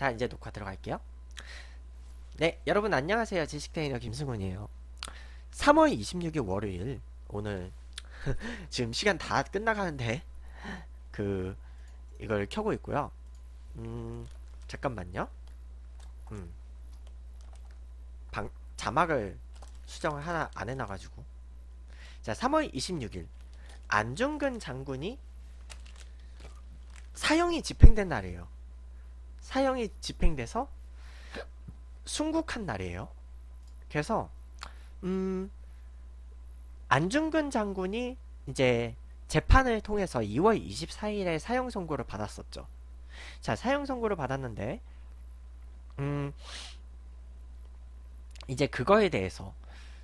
자 이제 녹화 들어갈게요 네 여러분 안녕하세요 지식테이너 김승훈이에요 3월 26일 월요일 오늘 지금 시간 다 끝나가는데 그 이걸 켜고 있고요 음 잠깐만요 음 방, 자막을 수정을 하나 안 해놔가지고 자 3월 26일 안중근 장군이 사형이 집행된 날이에요 사형이 집행돼서 순국한 날이에요. 그래서 음 안중근 장군이 이제 재판을 통해서 2월 24일에 사형 선고를 받았었죠. 자, 사형 선고를 받았는데 음 이제 그거에 대해서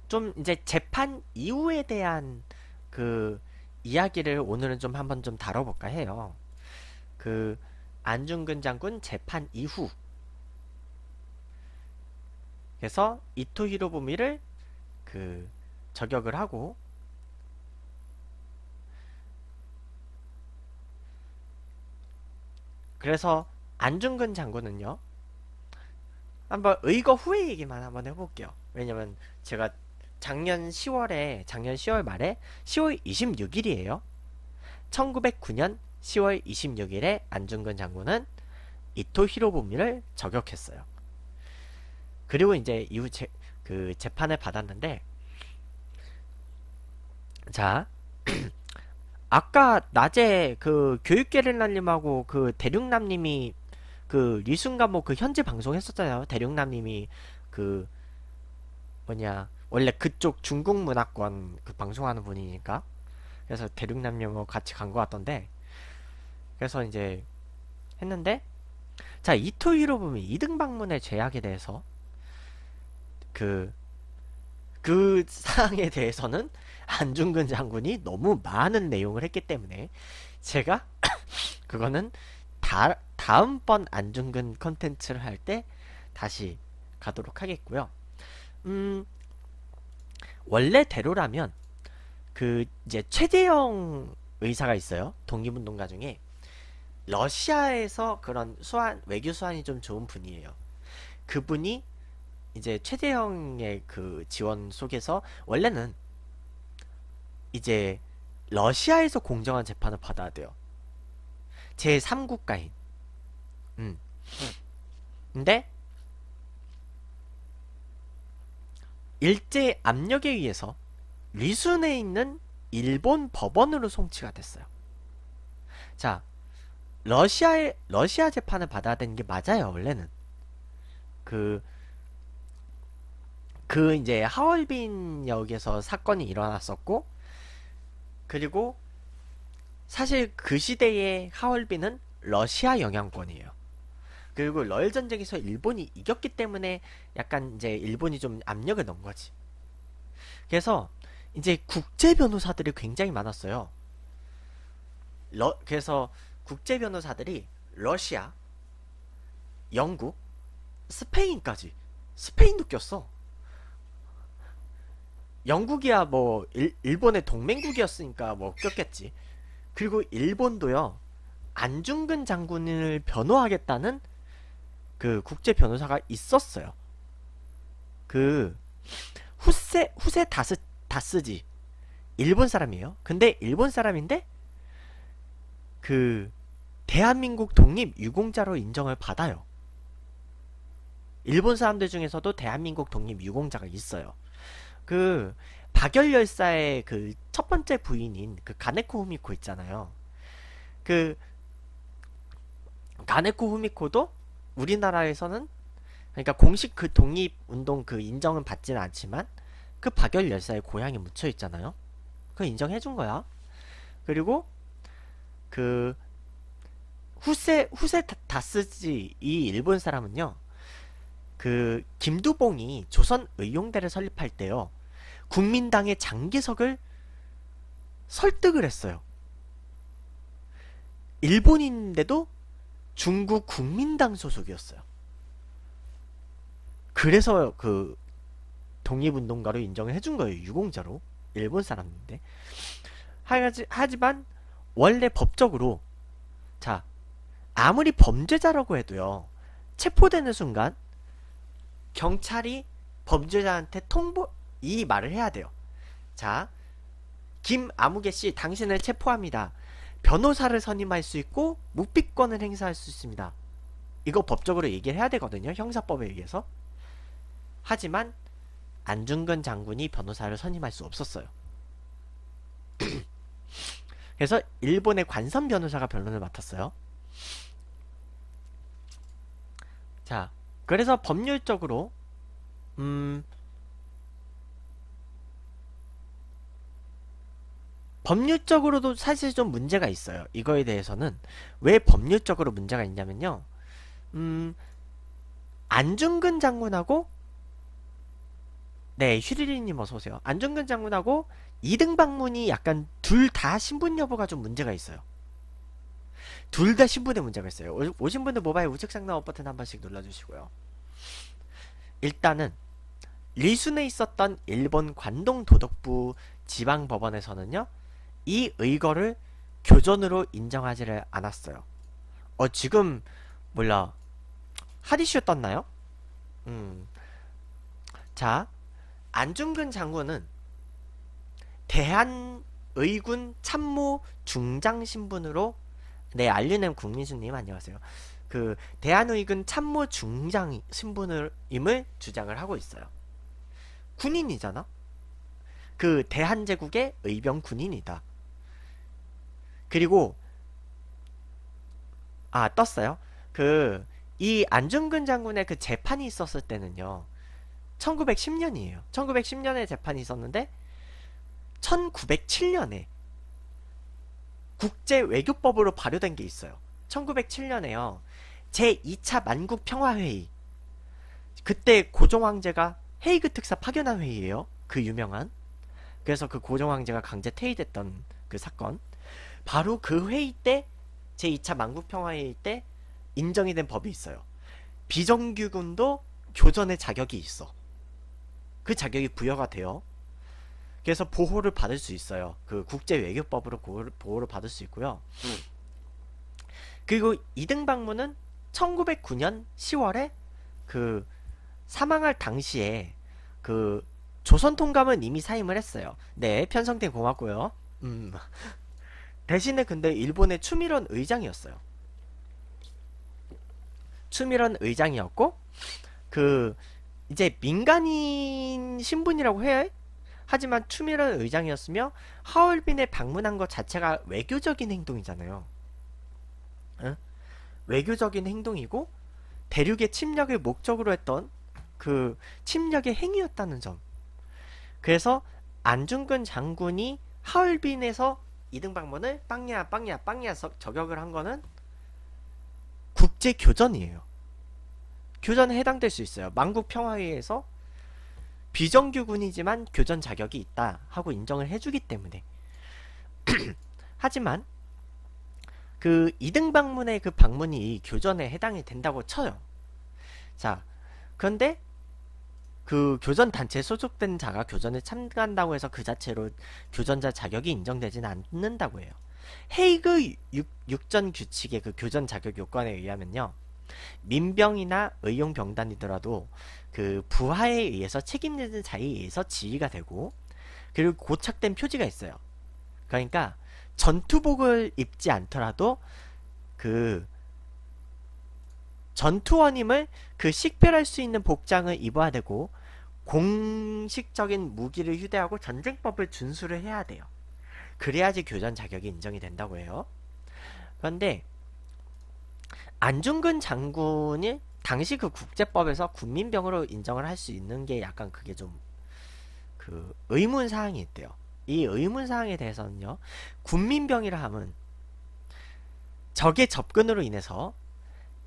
좀 이제 재판 이후에 대한 그 이야기를 오늘은 좀 한번 좀 다뤄볼까 해요. 그 안중근 장군 재판 이후 그래서 이토 히로부미를 그 저격을 하고 그래서 안중근 장군은요 한번 의거 후의 얘기만 한번 해볼게요 왜냐면 제가 작년 10월에 작년 10월 말에 10월 26일이에요 1909년 10월 26일에 안중근 장군은 이토 히로부미를 저격했어요. 그리고 이제 이후 제, 그 재판을 받았는데 자 아까 낮에 그 교육게릴라님하고 그 대륙남님이 그 리순간뭐 그 현지 방송했었잖아요. 대륙남님이 그 뭐냐 원래 그쪽 중국 문화권 그 방송하는 분이니까 그래서 대륙남님하고 같이 간 것 같던데 그래서 이제 했는데 자 이토 히로부미 이등 방문의 제약에 대해서 그그 그 사항에 대해서는 안중근 장군이 너무 많은 내용을 했기 때문에 제가 그거는 다, 다음번 안중근 컨텐츠를 할 때 다시 가도록 하겠고요. 음 원래대로라면 그 이제 최재형 의사가 있어요. 독립운동가 중에 러시아에서 그런 수완 외교 수완이 좀 좋은 분이에요. 그분이 이제 최재형의 그 지원 속에서 원래는 이제 러시아에서 공정한 재판을 받아야 돼요. 제 3국가인. 음. 근데 일제 압력에 의해서 리순에 있는 일본 법원으로 송치가 됐어요. 자, 러시아의 러시아 재판을 받아야 되는 게 맞아요 원래는 그그 그 이제 하얼빈 역에서 사건이 일어났었고 그리고 사실 그 시대의 하얼빈은 러시아 영향권이에요. 그리고 러일 전쟁에서 일본이 이겼기 때문에 약간 이제 일본이 좀 압력을 넣은 거지. 그래서 이제 국제 변호사들이 굉장히 많았어요. 러, 그래서 국제 변호사들이 러시아, 영국, 스페인까지 스페인도 꼈어. 영국이야 뭐 일, 일본의 동맹국이었으니까 뭐 꼈겠지. 그리고 일본도요. 안중근 장군을 변호하겠다는 그 국제 변호사가 있었어요. 그 후세 후세 다스 다스지 일본 사람이에요. 근데 일본 사람인데 그 대한민국 독립 유공자로 인정을 받아요. 일본 사람들 중에서도 대한민국 독립 유공자가 있어요. 그 박열 열사의 그 첫 번째 부인인 그 가네코 후미코 있잖아요. 그 가네코 후미코도 우리나라에서는 그러니까 공식 그 독립 운동 그 인정은 받지는 않지만 그 박열 열사의 고향이 묻혀 있잖아요. 그 인정해 준 거야. 그리고 그 후세 후세 다스지 이 일본 사람은요. 그 김두봉이 조선 의용대를 설립할 때요. 국민당의 장기석을 설득을 했어요. 일본인인데도 중국 국민당 소속이었어요. 그래서 그 독립운동가로 인정을 해준 거예요. 유공자로. 일본 사람인데. 하지, 하지만 원래 법적으로 자 아무리 범죄자라고 해도요 체포되는 순간 경찰이 범죄자한테 통보 이 말을 해야 돼요. 자 김아무개 씨 당신을 체포합니다. 변호사를 선임할 수 있고 무비권을 행사할 수 있습니다. 이거 법적으로 얘기를 해야 되거든요. 형사법에 의해서. 하지만 안중근 장군이 변호사를 선임할 수 없었어요. 그래서 일본의 관선 변호사가 변론을 맡았어요. 자, 그래서 법률적으로 음, 법률적으로도 사실 좀 문제가 있어요. 이거에 대해서는 왜 법률적으로 문제가 있냐면요. 음, 안중근 장군하고 네, 슈리리님 어서 오세요. 안중근 장군하고 2등 방문이 약간 둘 다 신분 여부가 좀 문제가 있어요. 둘 다 신분에 문제가 있어요. 오, 신 분들 모바일 우측 상단 버튼 한 번씩 눌러주시고요. 일단은 리순에 있었던 일본 관동 도덕부 지방 법원에서는요. 이 의거를 교전으로 인정하지를 않았어요. 어 지금 몰라 핫이슈 떴나요? 음. 자 안중근 장군은 대한의군 참모 중장 신분으로 네 알류넴 국민수님 안녕하세요. 그 대한의군 참모 중장 신분임을 주장을 하고 있어요. 군인이잖아. 그 대한제국의 의병 군인이다. 그리고 아 떴어요. 그 이 안중근 장군의 그 재판이 있었을 때는요. 1910년이에요. 1910년에 재판이 있었는데 1907년에 국제 외교법으로 발효된 게 있어요. 1907년에요. 제2차 만국 평화회의. 그때 고종 황제가 헤이그 특사 파견한 회의예요. 그 유명한. 그래서 그 고종 황제가 강제 퇴위됐던 그 사건. 바로 그 회의 때 제2차 만국 평화회의 때 인정이 된 법이 있어요. 비정규군도 교전의 자격이 있어. 그 자격이 부여가 돼요. 그래서 보호를 받을 수 있어요. 그 국제 외교법으로 보호를, 보호를 받을 수 있고요. 음. 그리고 이등 방문은 1909년 10월에 그 사망할 당시에 그 조선 통감은 이미 사임을 했어요. 네, 편성된 고맙고요. 음. 대신에 근데 일본의 추미런 의장이었어요. 추미런 의장이었고 그 이제 민간인 신분이라고 해야 해? 하지만 추미러 의장이었으며 하얼빈에 방문한 것 자체가 외교적인 행동이잖아요. 응? 외교적인 행동이고 대륙의 침략을 목적으로 했던 그 침략의 행위였다는 점. 그래서 안중근 장군이 하얼빈에서 이등 방문을 빵야 빵야 빵야 저격을 한 거는 국제 교전이에요. 교전에 해당될 수 있어요. 만국 평화회에서 비정규군이지만 교전 자격이 있다 하고 인정을 해주기 때문에 하지만 그 2등 방문의 그 방문이 교전에 해당이 된다고 쳐요. 자, 그런데 그 교전 단체에 소속된 자가 교전에 참가한다고 해서 그 자체로 교전자 자격이 인정되진 않는다고 해요. 헤이그 6, 전 규칙의 그 교전 자격 요건에 의하면요. 민병이나 의용병단이더라도 그 부하에 의해서 책임지는 자에 의해서 지휘가 되고 그리고 고착된 표지가 있어요. 그러니까 전투복을 입지 않더라도 그 전투원임을 그 식별할 수 있는 복장을 입어야 되고 공식적인 무기를 휴대하고 전쟁법을 준수를 해야 돼요. 그래야지 교전 자격이 인정이 된다고 해요. 그런데 안중근 장군이 당시 그 국제법에서 국민병으로 인정을 할 수 있는 게 약간 그게 좀 그 의문 사항이 있대요. 이 의문 사항에 대해서는요. 국민병이라 함은 적의 접근으로 인해서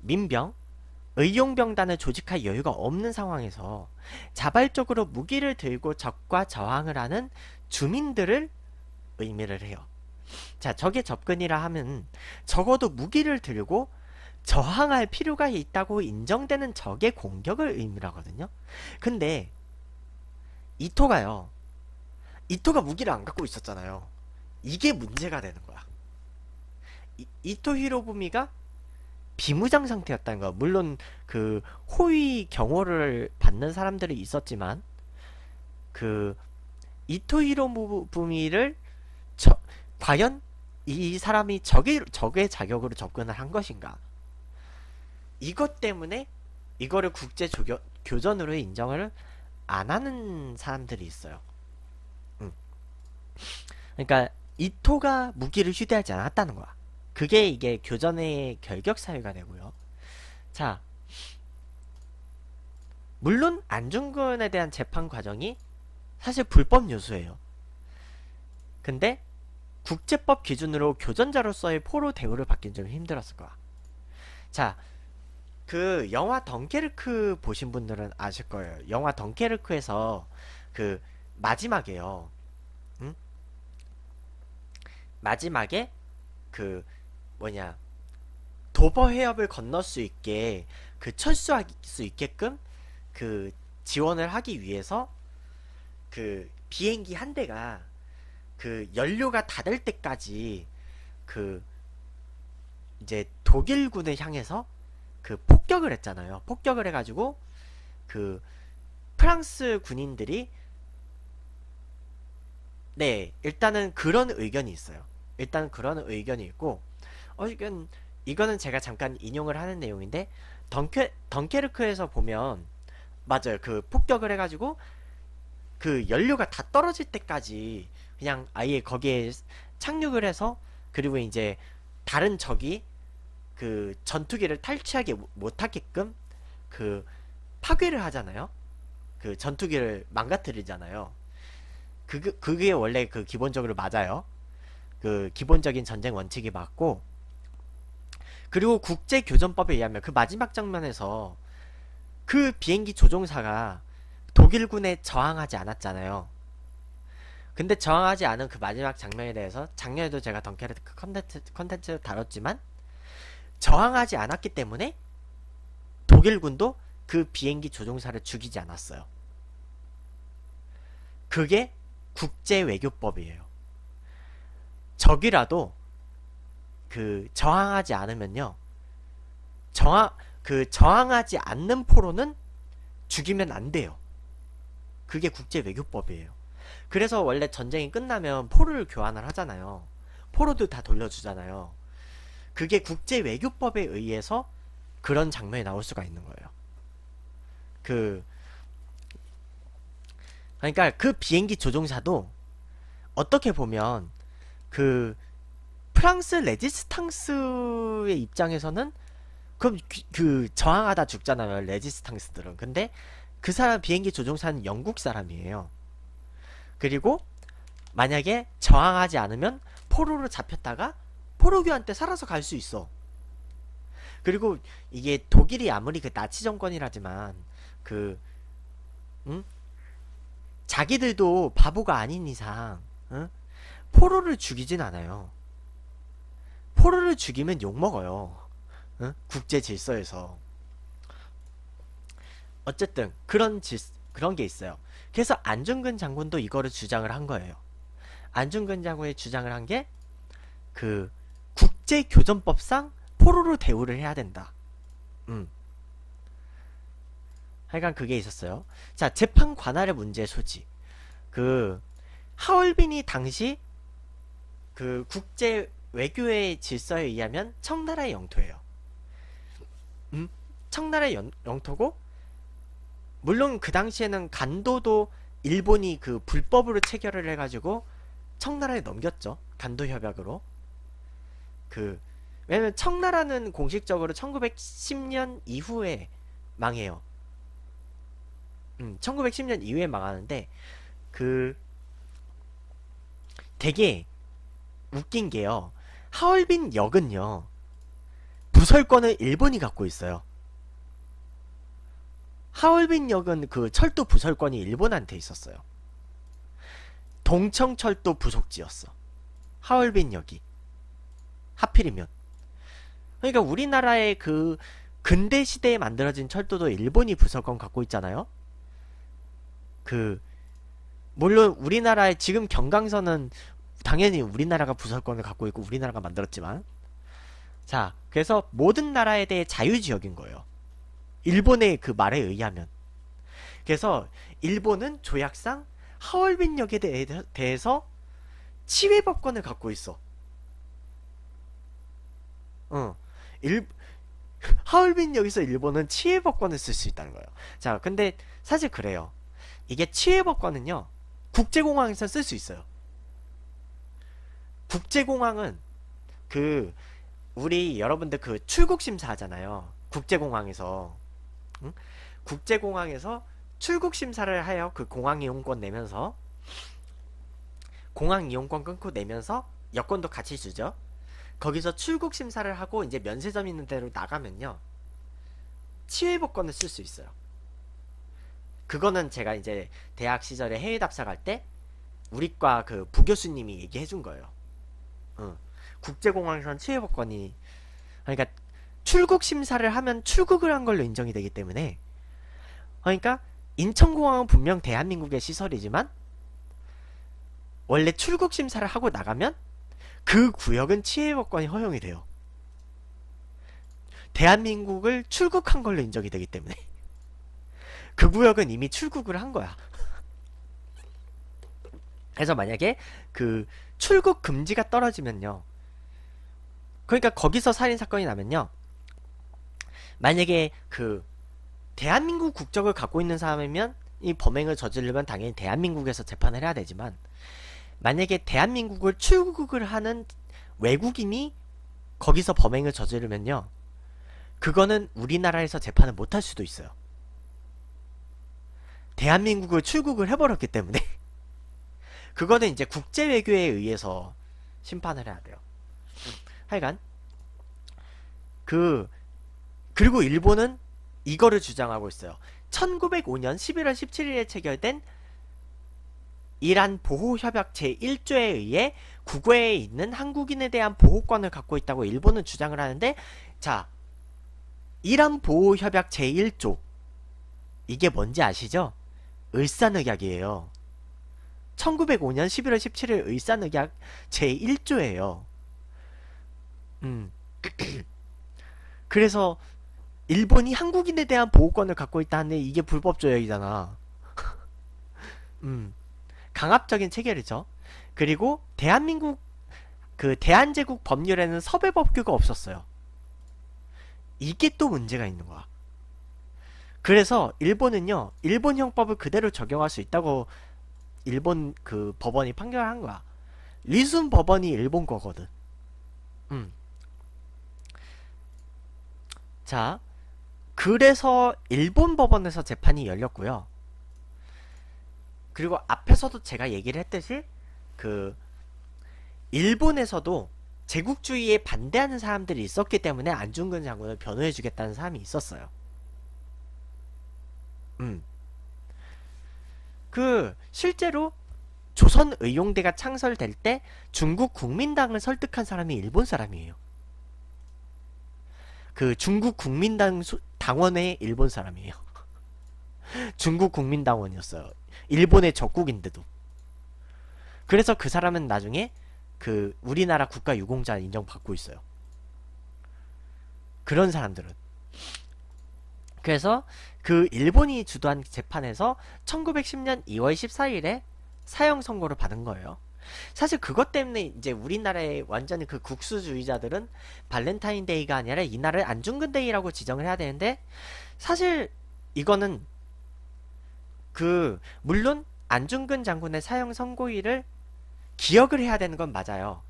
민병, 의용병단을 조직할 여유가 없는 상황에서 자발적으로 무기를 들고 적과 저항을 하는 주민들을 의미를 해요. 자, 적의 접근이라 하면 적어도 무기를 들고 저항할 필요가 있다고 인정되는 적의 공격을 의미로 하거든요. 근데 이토가요. 이토가 무기를 안 갖고 있었잖아요. 이게 문제가 되는 거야. 이, 토 히로부미가 비무장 상태였다는 거야. 물론 그 호위 경호를 받는 사람들이 있었지만 그 이토 히로부미를 저, 과연 이 사람이 적의 적의 자격으로 접근을 한 것인가? 이것 때문에 이거를 국제 조교, 교전으로 인정을 안 하는 사람들이 있어요. 음. 그러니까 이토가 무기를 휴대하지 않았다는 거야. 그게 이게 교전의 결격 사유가 되고요. 자, 물론 안중근에 대한 재판 과정이 사실 불법 요소예요. 근데 국제법 기준으로 교전자로서의 포로 대우를 받긴 좀 힘들었을 거야. 자, 그 영화 덩케르크 보신 분들은 아실 거예요. 영화 덩케르크에서 그 마지막에요. 응? 마지막에 그 뭐냐 도버 해협을 건널 수 있게 그 철수할 수 있게끔 그 지원을 하기 위해서 그 비행기 한 대가 그 연료가 다될 때까지 그 이제 독일군을 향해서 그 폭격을 했잖아요. 폭격을 해가지고 그 프랑스 군인들이 네 일단은 그런 의견이 있어요. 일단 그런 의견이 있고 어쨌든 이거는 제가 잠깐 인용을 하는 내용인데 덩케 덩케르크에서 보면 맞아요. 그 폭격을 해가지고 그 연료가 다 떨어질 때까지 그냥 아예 거기에 착륙을 해서 그리고 이제 다른 적이 그 전투기를 탈취하게 못하게끔 그 파괴를 하잖아요. 그 전투기를 망가뜨리잖아요. 그게 그게 원래 그 기본적으로 맞아요. 그 기본적인 전쟁 원칙이 맞고 그리고 국제 교전법에 의하면 그 마지막 장면에서 그 비행기 조종사가 독일군에 저항하지 않았잖아요. 근데 저항하지 않은 그 마지막 장면에 대해서 작년에도 제가 던케르트 그 컨텐츠 컨텐츠를 다뤘지만 저항하지 않았기 때문에 독일군도 그 비행기 조종사를 죽이지 않았어요. 그게 국제 외교법이에요. 적이라도 그 저항하지 않으면요. 저항 그 저항하지 않는 포로는 죽이면 안 돼요. 그게 국제 외교법이에요. 그래서 원래 전쟁이 끝나면 포를 로 교환을 하잖아요. 포로도 다 돌려주잖아요. 그게 국제 외교법에 의해서 그런 장면이 나올 수가 있는 거예요. 그 그러니까 그 비행기 조종사도 어떻게 보면 그 프랑스 레지스탕스의 입장에서는 그그 저항하다 죽잖아요 레지스탕스들은 근데 그 사람 비행기 조종사는 영국 사람이에요 그리고 만약에 저항하지 않으면 포로로 잡혔다가 포로교한테 살아서 갈 수 있어. 그리고 이게 독일이 아무리 그 나치 정권이라지만 그 응? 자기들도 바보가 아닌 이상 응? 포로를 죽이진 않아요. 포로를 죽이면 욕 먹어요. 응? 국제 질서에서 어쨌든 그런 질 그런 게 있어요. 그래서 안중근 장군도 이거를 주장을 한 거예요. 안중근 장군의 주장을 한게그 국제교전법상 포로로 대우를 해야 된다. 음. 하여간 그게 있었어요. 자, 재판 관할의 문제 소지. 그, 하얼빈이 당시 그 국제 외교의 질서에 의하면 청나라의 영토예요. 음? 청나라의 연, 영토고, 물론 그 당시에는 간도도 일본이 그 불법으로 체결을 해가지고 청나라에 넘겼죠. 간도 협약으로. 그 왜냐면 청나라는 공식적으로 1910년 이후에 망해요. 음, 1910년 이후에 망하는데 그 되게 웃긴 게요. 하얼빈 역은요. 부설권을 일본이 갖고 있어요. 하얼빈 역은 그 철도 부설권이 일본한테 있었어요. 동청철도 부속지였어. 하얼빈 역이. 하필이면. 그러니까 우리나라의 그 근대 시대에 만들어진 철도도 일본이 부설권 갖고 있잖아요. 그 물론 우리나라의 지금 경강선은 당연히 우리나라가 부설권을 갖고 있고 우리나라가 만들었지만 자 그래서 모든 나라에 대해 자유지역인 거예요. 일본의 그 말에 의하면 그래서 일본은 조약상 하얼빈역에 대해서 치외법권을 갖고 있어. 어. 일, 하얼빈 여기서 일본은 치외법관을 쓸 수 있다는 거예요. 자, 근데 사실 그래요. 이게 치외법관은요, 국제공항에서 쓸 수 있어요. 국제공항은 그 우리 여러분들 그 출국 심사잖아요. 하 국제공항에서 응? 국제공항에서 출국 심사를 하여 그 공항 이용권 내면서 공항 이용권 끊고 내면서 여권도 같이 주죠. 거기서 출국 심사를 하고 이제 면세점 있는 데로 나가면요. 치외 복권을 쓸 수 있어요. 그거는 제가 이제 대학 시절에 해외 답사 갈 때 우리과 그 부교수님이 얘기해 준 거예요. 어. 국제공항에서는 치외 복권이 그러니까 출국 심사를 하면 출국을 한 걸로 인정이 되기 때문에 그러니까 인천공항은 분명 대한민국의 시설이지만 원래 출국 심사를 하고 나가면 그 구역은 치외법관이 허용이 돼요. 대한민국을 출국한 걸로 인정이 되기 때문에 그 구역은 이미 출국을 한 거야. 그래서 만약에 그 출국 금지가 떨어지면요. 그러니까 거기서 살인 사건이 나면요. 만약에 그 대한민국 국적을 갖고 있는 사람이면 이 범행을 저지르면 당연히 대한민국에서 재판을 해야 되지만 만약에 대한민국을 출국을 하는 외국인이 거기서 범행을 저지르면요. 그거는 우리나라에서 재판을 못할 수도 있어요. 대한민국을 출국을 해버렸기 때문에 그거는 이제 국제 외교에 의해서 심판을 해야 돼요. 하여간 그 그리고 일본은 이거를 주장하고 있어요. 1905년 11월 17일에 체결된 이란 보호협약 제1조에 의해 국외에 있는 한국인에 대한 보호권을 갖고 있다고 일본은 주장을 하는데 자 이란 보호협약 제1조 이게 뭔지 아시죠? 을산의약이에요 1905년 11월 17일 을산의약 제1조에요음 그래서 일본이 한국인에 대한 보호권을 갖고 있다는데 이게 불법 조약이잖아 음 강압적인 체결이죠 그리고 대한민국 그 대한제국 법률에는 섭외법규가 없었어요. 이게 또 문제가 있는 거야. 그래서 일본은요, 일본 형법을 그대로 적용할 수 있다고 일본 그 법원이 판결한 거야. 리순 법원이 일본 거거든. 음. 자, 그래서 일본 법원에서 재판이 열렸고요. 그리고 앞에서도 제가 얘기를 했듯이 그 일본에서도 제국주의에 반대하는 사람들이 있었기 때문에 안중근 장군을 변호해 주겠다는 사람이 있었어요. 음. 그 실제로 조선 의용대가 창설될 때 중국 국민당을 설득한 사람이 일본 사람이에요. 그 중국 국민당 당원의 일본 사람이에요. 중국 국민당원이었어요. 일본의 적국인데도. 그래서 그 사람은 나중에 그 우리나라 국가 유공자 인정받고 있어요. 그런 사람들은. 그래서 그 일본이 주도한 재판에서 1910년 2월 14일에 사형 선고를 받은 거예요. 사실 그것 때문에 이제 우리나라의 완전히 그 국수주의자들은 발렌타인데이가 아니라 이날을 안중근데이라고 지정을 해야 되는데 사실 이거는 그 물론 안중근 장군의 사형 선고일을 기억을 해야 되는 건 맞아요.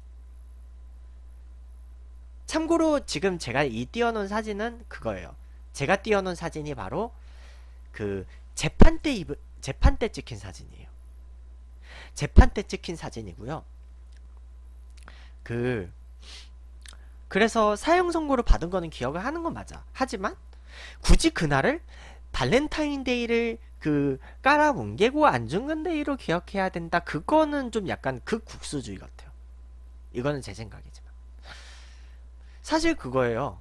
참고로 지금 제가 이띄어놓은 사진은 그거예요. 제가 띄어놓은 사진이 바로 그 재판 때 입은 재판 때 찍힌 사진이에요. 재판 때 찍힌 사진이고요. 그 그래서 사형 선고를 받은 거는 기억을 하는 건 맞아. 하지만 굳이 그날을 발렌타인데이를 그 깔아 뭉개고 앉은 근데이로 기억해야 된다. 그거는 좀 약간 극국수주의 그 같아요. 이거는 제 생각이지만. 사실 그거예요.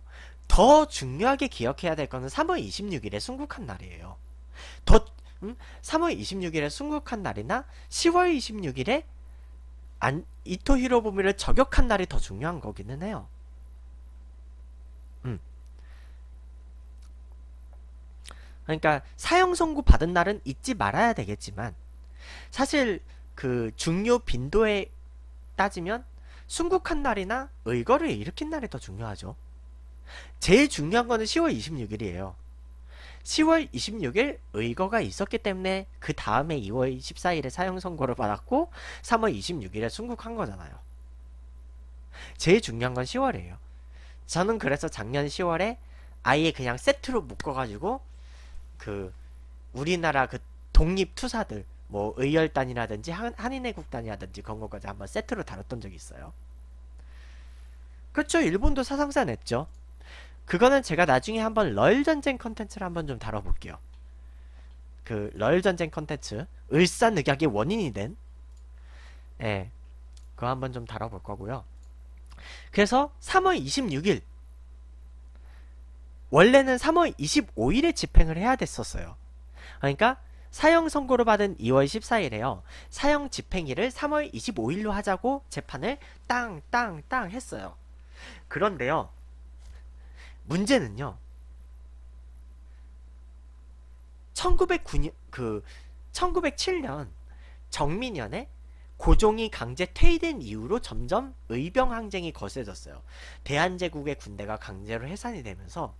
더 중요하게 기억해야 될 거는 3월 26일에 순국한 날이에요. 더 음? 3월 26일에 순국한 날이나 10월 26일에 안, 이토 히로부미를 저격한 날이 더 중요한 거기는 해요. 음. 그러니까 사형 선고 받은 날은 잊지 말아야 되겠지만 사실 그 중요 빈도에 따지면 순국한 날이나 의거를 일으킨 날이 더 중요하죠. 제일 중요한 거는 10월 26일이에요. 10월 26일 의거가 있었기 때문에 그 다음에 2월 14일에 사형 선고를 받았고 3월 26일에 순국한 거잖아요. 제일 중요한 건 10월이에요. 저는 그래서 작년 10월에 아예 그냥 세트로 묶어가지고 그 우리나라 그 독립 투사들 뭐 의열단이라든지 한, 인애국단이라든지 그런 것까지 한번 세트로 다뤘던 적이 있어요. 그렇죠. 일본도 사상자 냈죠. 그거는 제가 나중에 한번 럴 전쟁 컨텐츠를 한번 좀 다뤄볼게요. 그럴 전쟁 컨텐츠 을산늑약의 원인이 된 예, 그거 한번 좀 다뤄볼 거고요. 그래서 3월 26일 원래는 3월 25일에 집행을 해야 됐었어요. 그러니까 사형 선고를 받은 2월 14일에요. 사형 집행일을 3월 25일로 하자고 재판을 땅땅땅 했어요. 그런데요. 문제는요. 1909년 그 1907년 정민년에 고종이 강제 퇴위된 이후로 점점 의병 항쟁이 거세졌어요. 대한제국의 군대가 강제로 해산이 되면서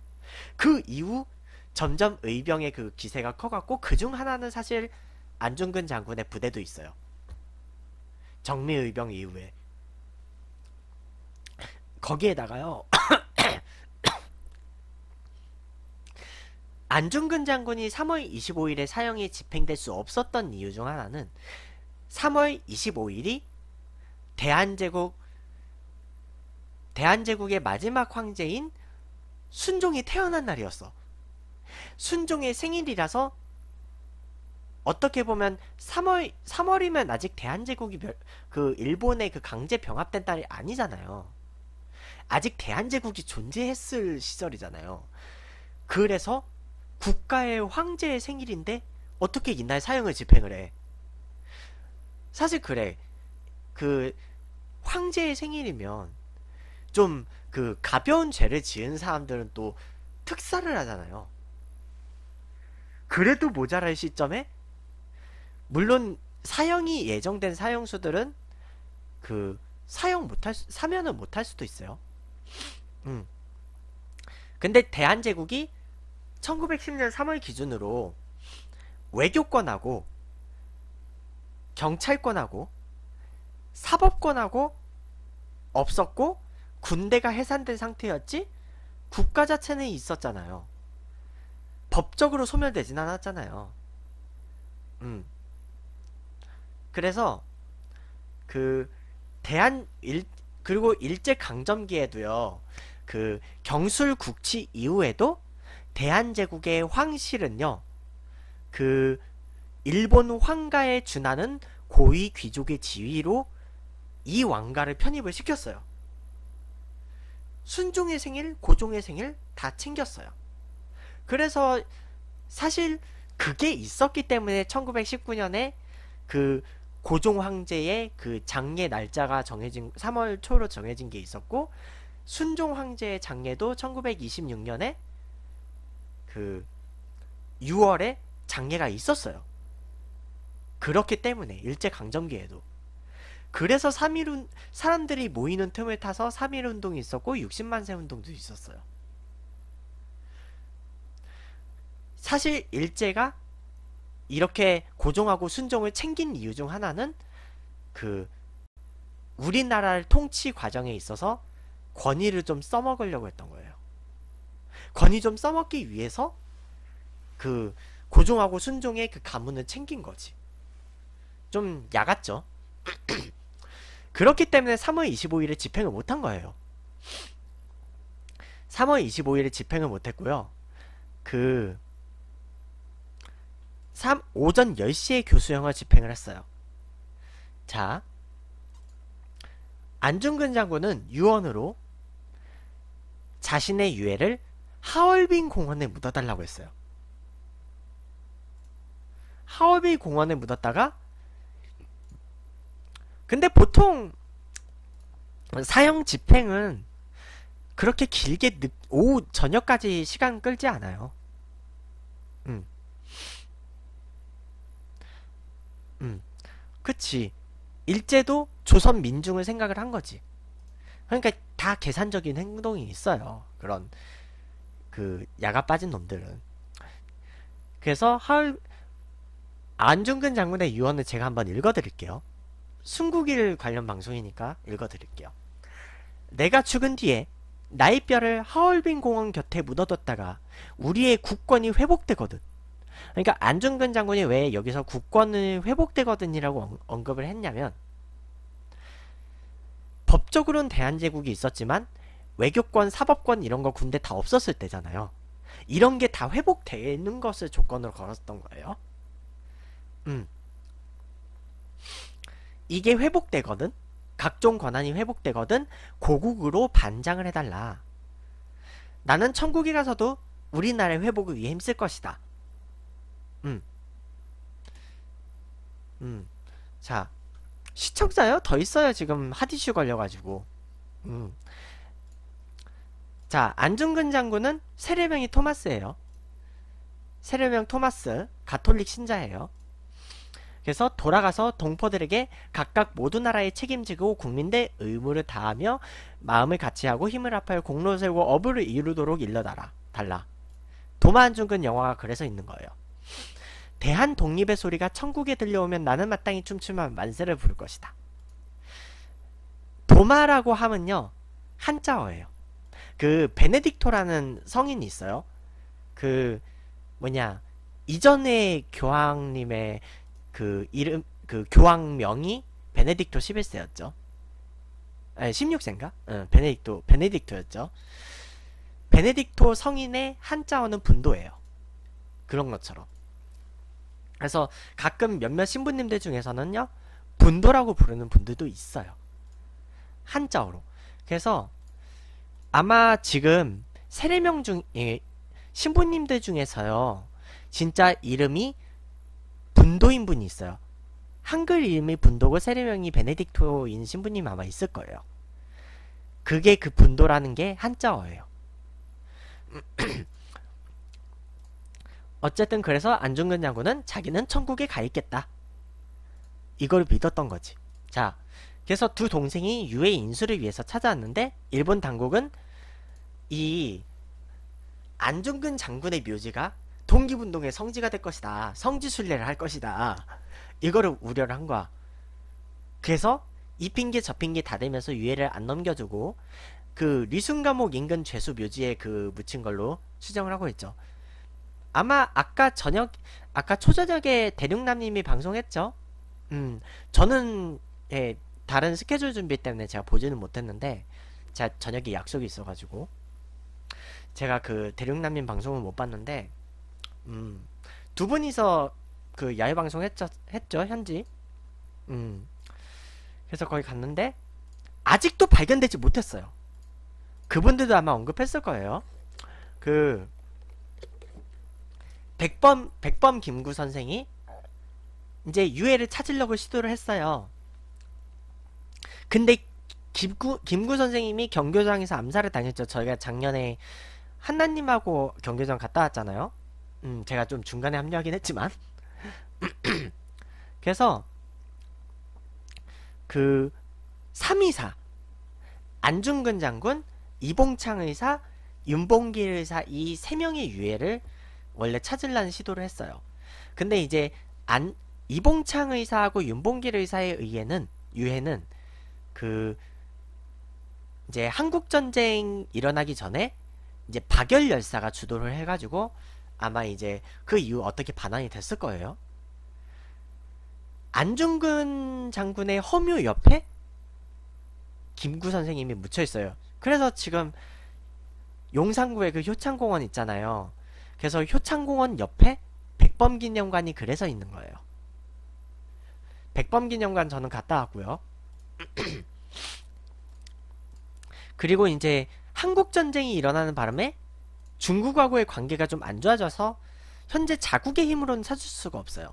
그 이후 점점 의병의 그 기세가 커갔고 그 중 하나는 사실 안중근 장군의 부대도 있어요. 정미의병 이후에 거기에다가요 안중근 장군이 3월 25일에 사형이 집행될 수 없었던 이유 중 하나는 3월 25일이 대한제국 대한제국의 마지막 황제인 순종이 태어난 날이었어. 순종의 생일이라서 어떻게 보면 3월 3월이면 아직 대한제국이 별, 그 일본의 그 강제 병합된 딸이 아니잖아요. 아직 대한제국이 존재했을 시절이잖아요. 그래서 국가의 황제의 생일인데 어떻게 이날 사형을 집행을 해? 사실 그래. 그 황제의 생일이면 좀그 가벼운 죄를 지은 사람들은 또 특사를 하잖아요. 그래도 모자랄 시점에 물론 사형이 예정된 사형수들은 그 사형 못할 사면을 못할 수도 있어요. 음. 근데 대한제국이 1910년 3월 기준으로 외교권하고 경찰권하고 사법권하고 없었고 군대가 해산된 상태였지 국가 자체는 있었잖아요. 법적으로 소멸되진 않았잖아요. 음. 그래서 그 대한 일 그리고 일제 강점기에도요. 그 경술 국치 이후에도 대한제국의 황실은요. 그 일본 황가에 준하는 고위 귀족의 지위로 이 왕가를 편입을 시켰어요. 순종의 생일, 고종의 생일 다 챙겼어요. 그래서 사실 그게 있었기 때문에 1919년에 그 고종 황제의 그 장례 날짜가 정해진 3월 초로 정해진 게 있었고 순종 황제의 장례도 1926년에 그 6월에 장례가 있었어요. 그렇기 때문에 일제 강점기에도 그래서 3.1운 사람들이 모이는 틈을 타서 3.1 운동이 있었고 60만세 운동도 있었어요. 사실 일제가 이렇게 고종하고 순종을 챙긴 이유 중 하나는 그 우리나라를 통치 과정에 있어서 권위를 좀 써먹으려고 했던 거예요. 권위 좀 써먹기 위해서 그 고종하고 순종의 그 가문을 챙긴 거지. 좀 야같죠? 그렇기 때문에 3월 25일에 집행을 못한 거예요. 3월 25일에 집행을 못했고요. 그 3, 오전 10시에 교수형을 집행을 했어요. 자, 안중근 장군은 유언으로 자신의 유해를 하얼빈 공원에 묻어달라고 했어요. 하얼빈 공원에 묻었다가 근데 보통 사형 집행은 그렇게 길게 늦, 오후 저녁까지 시간 끌지 않아요. 음. 음. 그치. 일제도 조선 민중을 생각을 한 거지. 그러니까 다 계산적인 행동이 있어요. 그런 그 야가 빠진 놈들은. 그래서 하얼 안중근 장군의 유언을 제가 한번 읽어드릴게요. 순국일 관련 방송이니까 읽어드릴게요. 내가 죽은 뒤에 나의 뼈를 하얼빈 공원 곁에 묻어뒀다가 우리의 국권이 회복되거든. 그러니까 안중근 장군이 왜 여기서 국권을 회복되거든이라고 언급을 했냐면 법적으로는 대한제국이 있었지만 외교권, 사법권 이런 거 군대 다 없었을 때잖아요. 이런 게 다 회복되는 것을 조건으로 걸었던 거예요. 음. 이게 회복되거든 각종 권한이 회복되거든 고국으로 반장을 해달라 나는 천국이라서도 우리나라의 회복을 위해 힘쓸 것이다 음. 음. 자 시청자요? 더 있어요 지금 하디슈 걸려가지고 음. 자 안중근 장군은 세례명이 토마스예요 세례명 토마스 가톨릭 신자예요 그래서 돌아가서 동포들에게 각각 모든 나라의 책임지고 국민들 의무를 다하며 마음을 같이 하고 힘을 합하여 공로 세우고 어부를 이루도록 일러달라. 달라. 도마한중근 영화가 그래서 있는 거예요. 대한 독립의 소리가 천국에 들려오면 나는 마땅히 춤추면 만세를 부를 것이다. 도마라고 함은요 한자어예요. 그 베네딕토라는 성인이 있어요. 그 뭐냐 이전의 교황님의 그 이름 그 교황명이 베네딕토 11세였죠. 아 16세인가? 응, 베네딕토 베네딕토였죠. 베네딕토 성인의 한자어는 분도예요. 그런 것처럼. 그래서 가끔 몇몇 신부님들 중에서는요 분도라고 부르는 분들도 있어요. 한자어로. 그래서 아마 지금 세례명 중에 신부님들 중에서요 진짜 이름이 분도인 분이 있어요. 한글 이름이 분도고 세례명이 베네딕토인 신부님 아마 있을 거예요. 그게 그 분도라는 게 한자어예요. 어쨌든 그래서 안중근 양구는 자기는 천국에 가 있겠다. 이걸 믿었던 거지. 자, 그래서 두 동생이 유해 인수를 위해서 찾아왔는데 일본 당국은 이 안중근 장군의 묘지가 동기분동의 성지가 될 것이다. 성지순례를 할 것이다. 이거를 우려를 한 거야. 그래서 이 핑계 저 핑계 다 되면서 유해를 안 넘겨주고 그 리순감옥 인근 죄수 묘지에 그 묻힌 걸로 추정을 하고 있죠. 아마 아까 저녁 아까 초저녁에 대륙남님이 방송했죠. 음 저는 예 다른 스케줄 준비 때문에 제가 보지는 못했는데 제가 저녁에 약속이 있어가지고 제가 그 대륙남님 방송을 못 봤는데 음. 두 분이서 그 야외 방송 했죠, 했죠 현지. 음. 그래서 거기 갔는데 아직도 발견되지 못했어요. 그분들도 아마 언급했을 거예요. 그 백범 백범 김구 선생이 이제 유해를 찾으려고 시도를 했어요. 근데 김구 김구 선생님이 경교장에서 암살을 당했죠. 저희가 작년에 한나님하고 경교장 갔다 왔잖아요. 음, 제가 좀 중간에 합류하긴 했지만 그래서 그3 2사 안중근 장군, 이봉창 의사, 윤봉길 의사 이 세 명의 유해를 원래 찾으려는 시도를 했어요. 근데 이제 안 이봉창 의사하고 윤봉길 의사에 의해는 유해는 그 이제 한국 전쟁 일어나기 전에 이제 박열 열사가 주도를 해가지고 아마 이제 그 이후 어떻게 반환이 됐을 거예요. 안중근 장군의 허묘 옆에 김구 선생님이 묻혀 있어요. 그래서 지금 용산구에 그 효창공원 있잖아요. 그래서 효창공원 옆에 백범기념관이 그래서 있는 거예요. 백범기념관 저는 갔다 왔고요. 그리고 이제 한국전쟁이 일어나는 바람에 중국하고의 관계가 좀 안 좋아져서 현재 자국의 힘으로는 찾을 수가 없어요.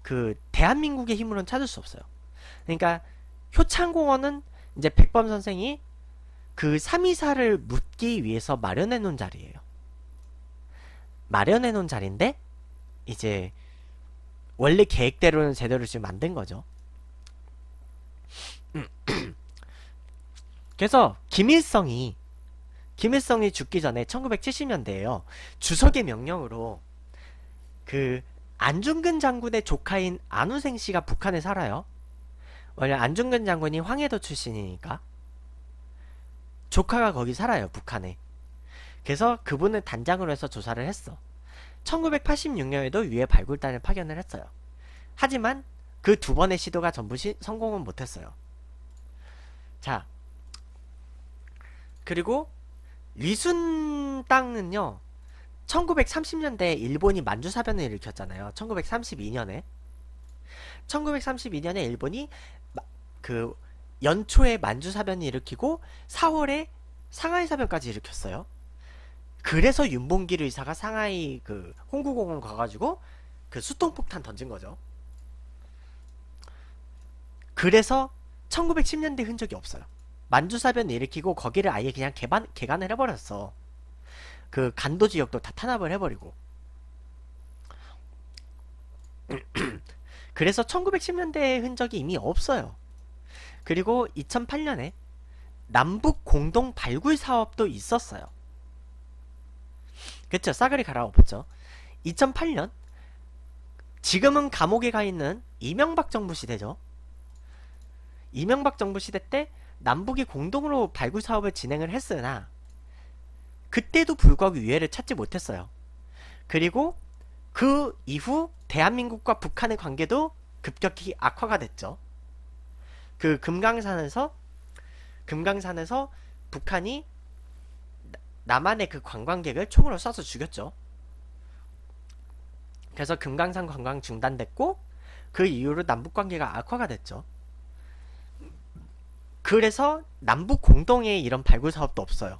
그 대한민국의 힘으로는 찾을 수 없어요. 그러니까 효창공원은 이제 백범 선생이 그삼2사를 묻기 위해서 마련해 놓은 자리예요. 마련해 놓은 자리인데 이제 원래 계획대로는 제대로 지금 만든 거죠. 그래서 김일성이 김일성이 죽기 전에 1970년대에요. 주석의 명령으로 그 안중근 장군의 조카인 안우생 씨가 북한에 살아요. 원래 안중근 장군이 황해도 출신이니까 조카가 거기 살아요, 북한에. 그래서 그분을 단장으로 해서 조사를 했어. 1986년에도 위에 발굴단을 파견을 했어요. 하지만 그 두 번의 시도가 전부 시, 성공은 못했어요. 자, 그리고 리순 땅은요 1930년대 일본이 만주사변을 일으켰잖아요 1932년에 1932년에 일본이 그 연초에 만주사변을 일으키고 4월에 상하이사변까지 일으켰어요 그래서 윤봉길 의사가 상하이 그 홍구공원 가가지고 그 수통폭탄 던진 거죠 그래서 1910년대 흔적이 없어요 만주사변을 일으키고 거기를 아예 그냥 개반, 개간을 해버렸어. 그 간도 지역도 다 탄압을 해버리고. 그래서 1910년대의 흔적이 이미 없어요. 그리고 2008년에 남북 공동 발굴 사업도 있었어요. 그쵸? 싸그리 가라고 보죠 2008년 지금은 감옥에 가 있는 이명박 정부 시대죠. 이명박 정부 시대 때 남북이 공동으로 발굴 사업을 진행을 했으나 그때도 불구하고 유해를 찾지 못했어요. 그리고 그 이후 대한민국과 북한의 관계도 급격히 악화가 됐죠. 그 금강산에서 금강산에서 북한이 남한의 그 관광객을 총으로 쏴서 죽였죠. 그래서 금강산 관광 중단됐고 그 이후로 남북 관계가 악화가 됐죠. 그래서 남북 공동의 이런 발굴 사업도 없어요.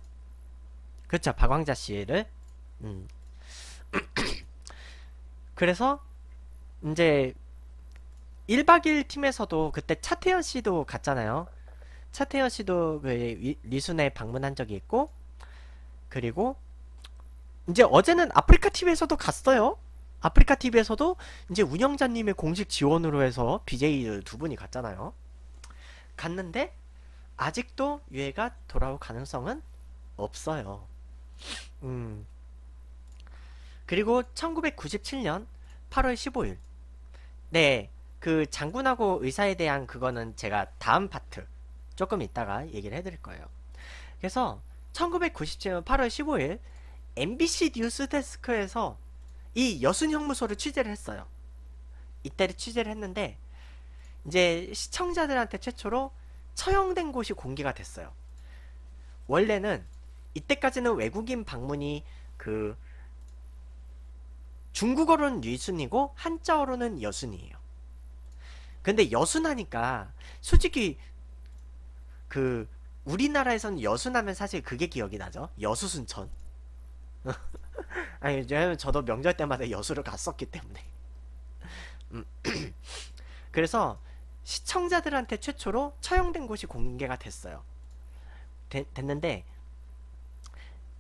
그렇죠. 박왕자 씨를. 음. 그래서 이제 1박 2일 팀에서도 그때 차태현 씨도 갔잖아요. 차태현 씨도 그 리순에 방문한 적이 있고 그리고 이제 어제는 아프리카 TV에서도 갔어요. 아프리카 TV에서도 이제 운영자님의 공식 지원으로 해서 BJ 두 분이 갔잖아요. 갔는데 아직도 유해가 돌아올 가능성은 없어요. 음. 그리고 1997년 8월 15일 네, 그 장군하고 의사에 대한 그거는 제가 다음 파트 조금 이따가 얘기를 해드릴 거예요. 그래서 1997년 8월 15일 MBC 뉴스 데스크에서 이 여순 형무소를 취재를 했어요. 이때를 취재를 했는데 이제 시청자들한테 최초로 처형된 곳이 공개가 됐어요. 원래는 이때까지는 외국인 방문이 그 중국어로는 유순이고 한자어로는 여순이에요. 근데 여순하니까 솔직히 그 우리나라에선 여순하면 사실 그게 기억이 나죠. 여수순천. 아니 왜냐면 저도 명절 때마다 여수를 갔었기 때문에. 음. 그래서 시청자들한테 최초로 처형된 곳이 공개가 됐어요. 되, 됐는데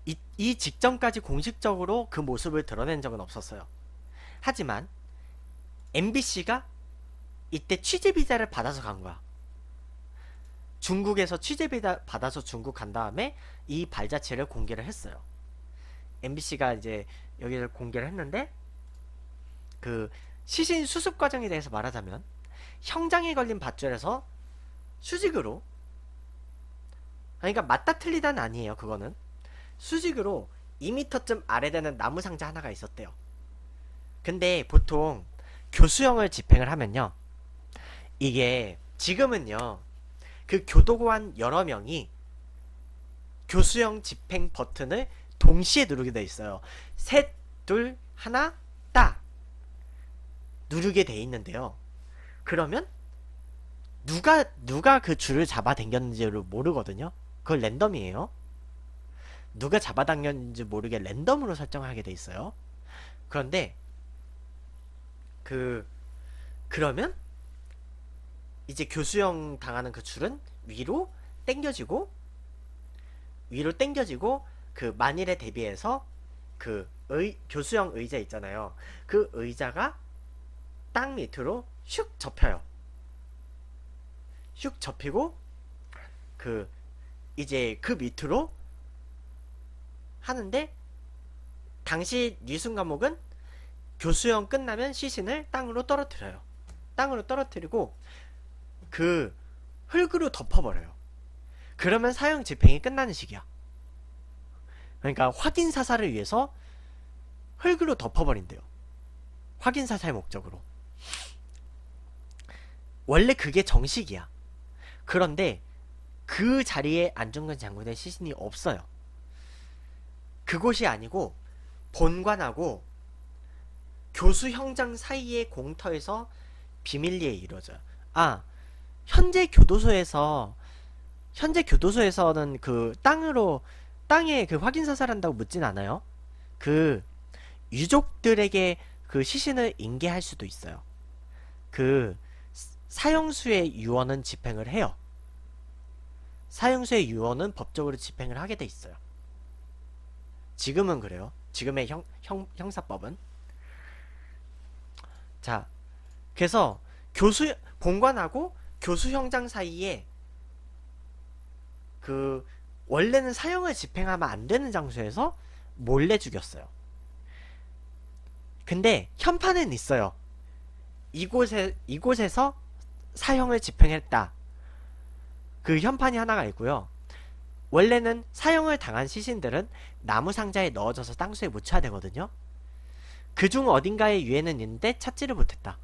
이, 이 직전까지 공식적으로 그 모습을 드러낸 적은 없었어요. 하지만 MBC가 이때 취재 비자를 받아서 간 거야. 중국에서 취재 비자 받아서 중국 간 다음에 이 발자취를 공개를 했어요. MBC가 이제 여기를 공개를 했는데 그 시신 수습 과정에 대해서 말하자면 형장에 걸린 밧줄에서 수직으로 그러니까 맞다 틀리다는 아니에요 그거는 수직으로 2미터쯤 아래되는 나무 상자 하나가 있었대요 근데 보통 교수형을 집행을 하면요 이게 지금은요 그 교도관 여러 명이 교수형 집행 버튼을 동시에 누르게 돼 있어요 셋, 둘, 하나, 따 누르게 돼 있는데요 그러면 누가 누가 그 줄을 잡아당겼는지를 모르거든요. 그걸 랜덤이에요. 누가 잡아당겼는지 모르게 랜덤으로 설정하게 돼 있어요. 그런데 그 그러면 이제 교수형 당하는 그 줄은 위로 땡겨지고 위로 땡겨지고 그 만일에 대비해서 그 의, 교수형 의자 있잖아요. 그 의자가 땅 밑으로 슉 접혀요. 슉 접히고 그 이제 그 밑으로 하는데 당시 뉘순 과목은 교수형 끝나면 시신을 땅으로 떨어뜨려요. 땅으로 떨어뜨리고 그 흙으로 덮어버려요. 그러면 사형 집행이 끝나는 시기야. 그러니까 확인 사살을 위해서 흙으로 덮어버린대요. 확인 사살 목적으로. 원래 그게 정식이야. 그런데 그 자리에 안중근 장군의 시신이 없어요. 그곳이 아니고 본관하고 교수 형장 사이의 공터에서 비밀리에 이루어져요. 아, 현재 교도소에서 현재 교도소에서는 그 땅으로 땅에 그 확인 사살한다고 묻진 않아요. 그 유족들에게 그 시신을 인계할 수도 있어요. 그 사형수의 유언은 집행을 해요. 사형수의 유언은 법적으로 집행을 하게 돼 있어요. 지금은 그래요. 지금의 형, 형, 형사법은. 자, 그래서 교수, 본관하고 교수 형장 사이에 그, 원래는 사형을 집행하면 안 되는 장소에서 몰래 죽였어요. 근데 현판은 있어요. 이곳에, 이곳에서 사형을 집행했다. 그 현판이 하나가 있고요. 원래는 사형을 당한 시신들은 나무 상자에 넣어져서 땅수에 묻혀야 되거든요. 그중 어딘가에 유해는 있는데 찾지를 못했다.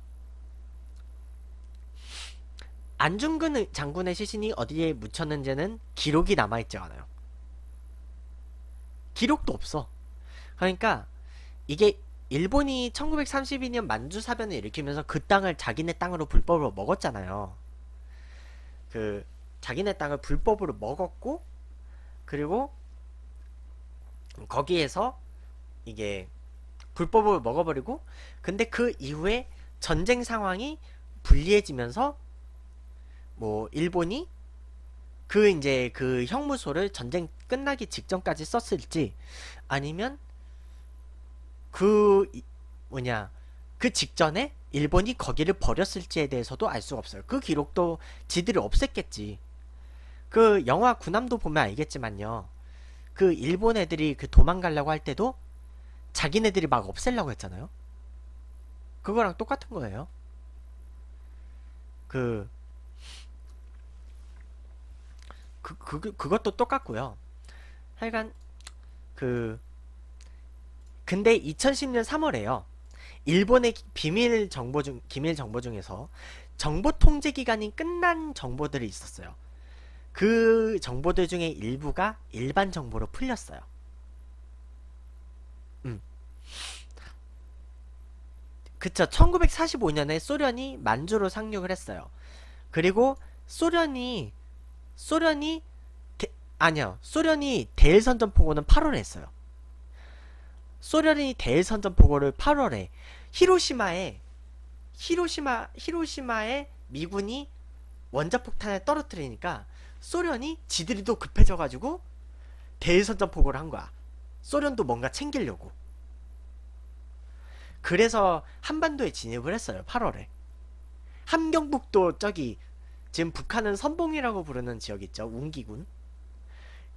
안중근 장군의 시신이 어디에 묻혔는지는 기록이 남아있지 않아요. 기록도 없어. 그러니까 이게 일본이 1932년 만주 사변을 일으키면서 그 땅을 자기네 땅으로 불법으로 먹었잖아요. 그 자기네 땅을 불법으로 먹었고 그리고 거기에서 이게 불법으로 먹어버리고 근데 그 이후에 전쟁 상황이 불리해지면서 뭐 일본이 그 이제 그 형무소를 전쟁 끝나기 직전까지 썼을지 아니면 그 뭐냐 그 직전에 일본이 거기를 버렸을지에 대해서도 알 수가 없어요. 그 기록도 지들이 없앴겠지. 그 영화 군함도 보면 알겠지만요. 그 일본 애들이 그 도망가려고 할 때도 자기네들이 막 없애려고 했잖아요. 그거랑 똑같은 거예요. 그, 그, 그, 그것도 똑같고요. 하여간, 그, 근데 2010년 3월에요. 일본의 비밀 정보 중 기밀 정보 중에서 정보 통제 기간이 끝난 정보들이 있었어요. 그 정보들 중에 일부가 일반 정보로 풀렸어요. 음. 그쵸. 1945년에 소련이 만주로 상륙을 했어요. 그리고 소련이 소련이 대, 아니요. 소련이 대일선전포고는 8월에 했어요. 소련이 대일선전포고를 8월에 히로시마에 히로시마 히로시마에 미군이 원자폭탄을 떨어뜨리니까 소련이 지들이 도 급해져가지고 대일선전포고를 한 거야. 소련도 뭔가 챙기려고. 그래서 한반도에 진입을 했어요. 8월에. 함경북도 저기 지금 북한은 선봉이라고 부르는 지역 있죠. 운기군.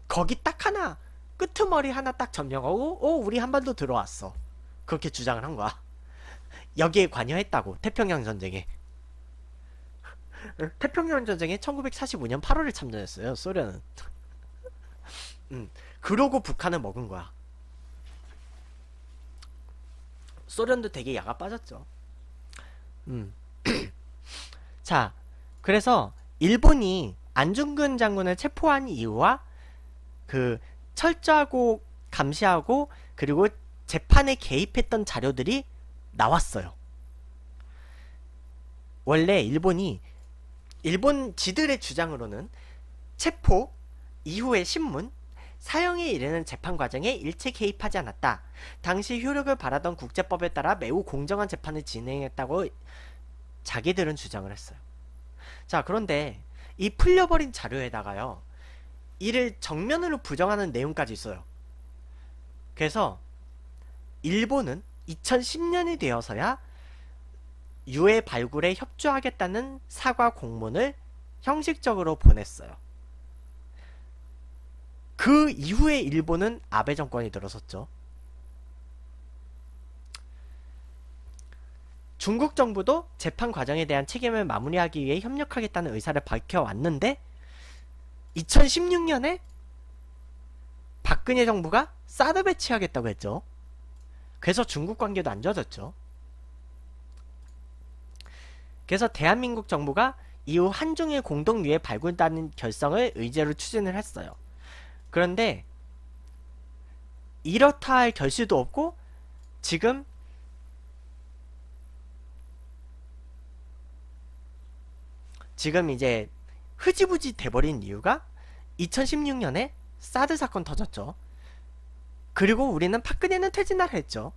거기 딱 하나 끄트머리 하나 딱 점령하고 오 어, 우리 한반도 들어왔어 그렇게 주장을 한 거야 여기에 관여했다고 태평양 전쟁에 태평양 전쟁에 1945년 8월에 참전했어요 소련은 음, 그러고 북한을 먹은 거야 소련도 되게 야가 빠졌죠 음. 자 그래서 일본이 안중근 장군을 체포한 이유와 그 철저하고 감시하고 그리고 재판에 개입했던 자료들이 나왔어요. 원래 일본이 일본 지들의 주장으로는 체포 이후의 신문 사형에 이르는 재판 과정에 일체 개입하지 않았다. 당시 효력을 바라던 국제법에 따라 매우 공정한 재판을 진행했다고 자기들은 주장을 했어요. 자, 그런데 이 풀려버린 자료에다가요. 이를 정면으로 부정하는 내용까지 있어요. 그래서 일본은 2010년이 되어서야 유해 발굴에 협조하겠다는 사과 공문을 형식적으로 보냈어요. 그 이후에 일본은 아베 정권이 들어섰죠. 중국 정부도 재판 과정에 대한 책임을 마무리하기 위해 협력하겠다는 의사를 밝혀왔는데 2016년에 박근혜 정부가 사드 배치하겠다고 했죠. 그래서 중국 관계도 안 좋아졌죠. 그래서 대한민국 정부가 이후 한중일 공동유해 발굴단는 결성을 의제로 추진을 했어요. 그런데 이렇다 할 결실도 없고 지금 지금 이제 흐지부지 돼버린 이유가 2016년에 사드 사건 터졌죠. 그리고 우리는 파근혜는 퇴진하라 했죠.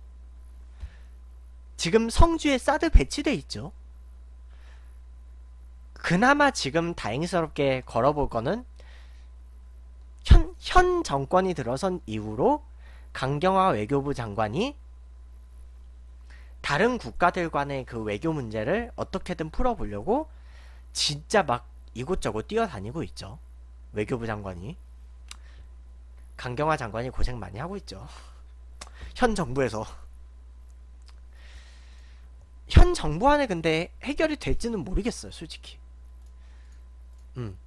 지금 성주에 사드 배치돼 있죠. 그나마 지금 다행스럽게 걸어볼 거는 현, 현 정권이 들어선 이후로 강경화 외교부 장관이 다른 국가들 간의 그 외교 문제를 어떻게든 풀어보려고 진짜 막 이곳저곳 뛰어다니고 있죠. 외교부 장관이. 강경화 장관이 고생 많이 하고 있죠. 현 정부에서. 현 정부 안에 근데 해결이 될지는 모르겠어요, 솔직히. 음.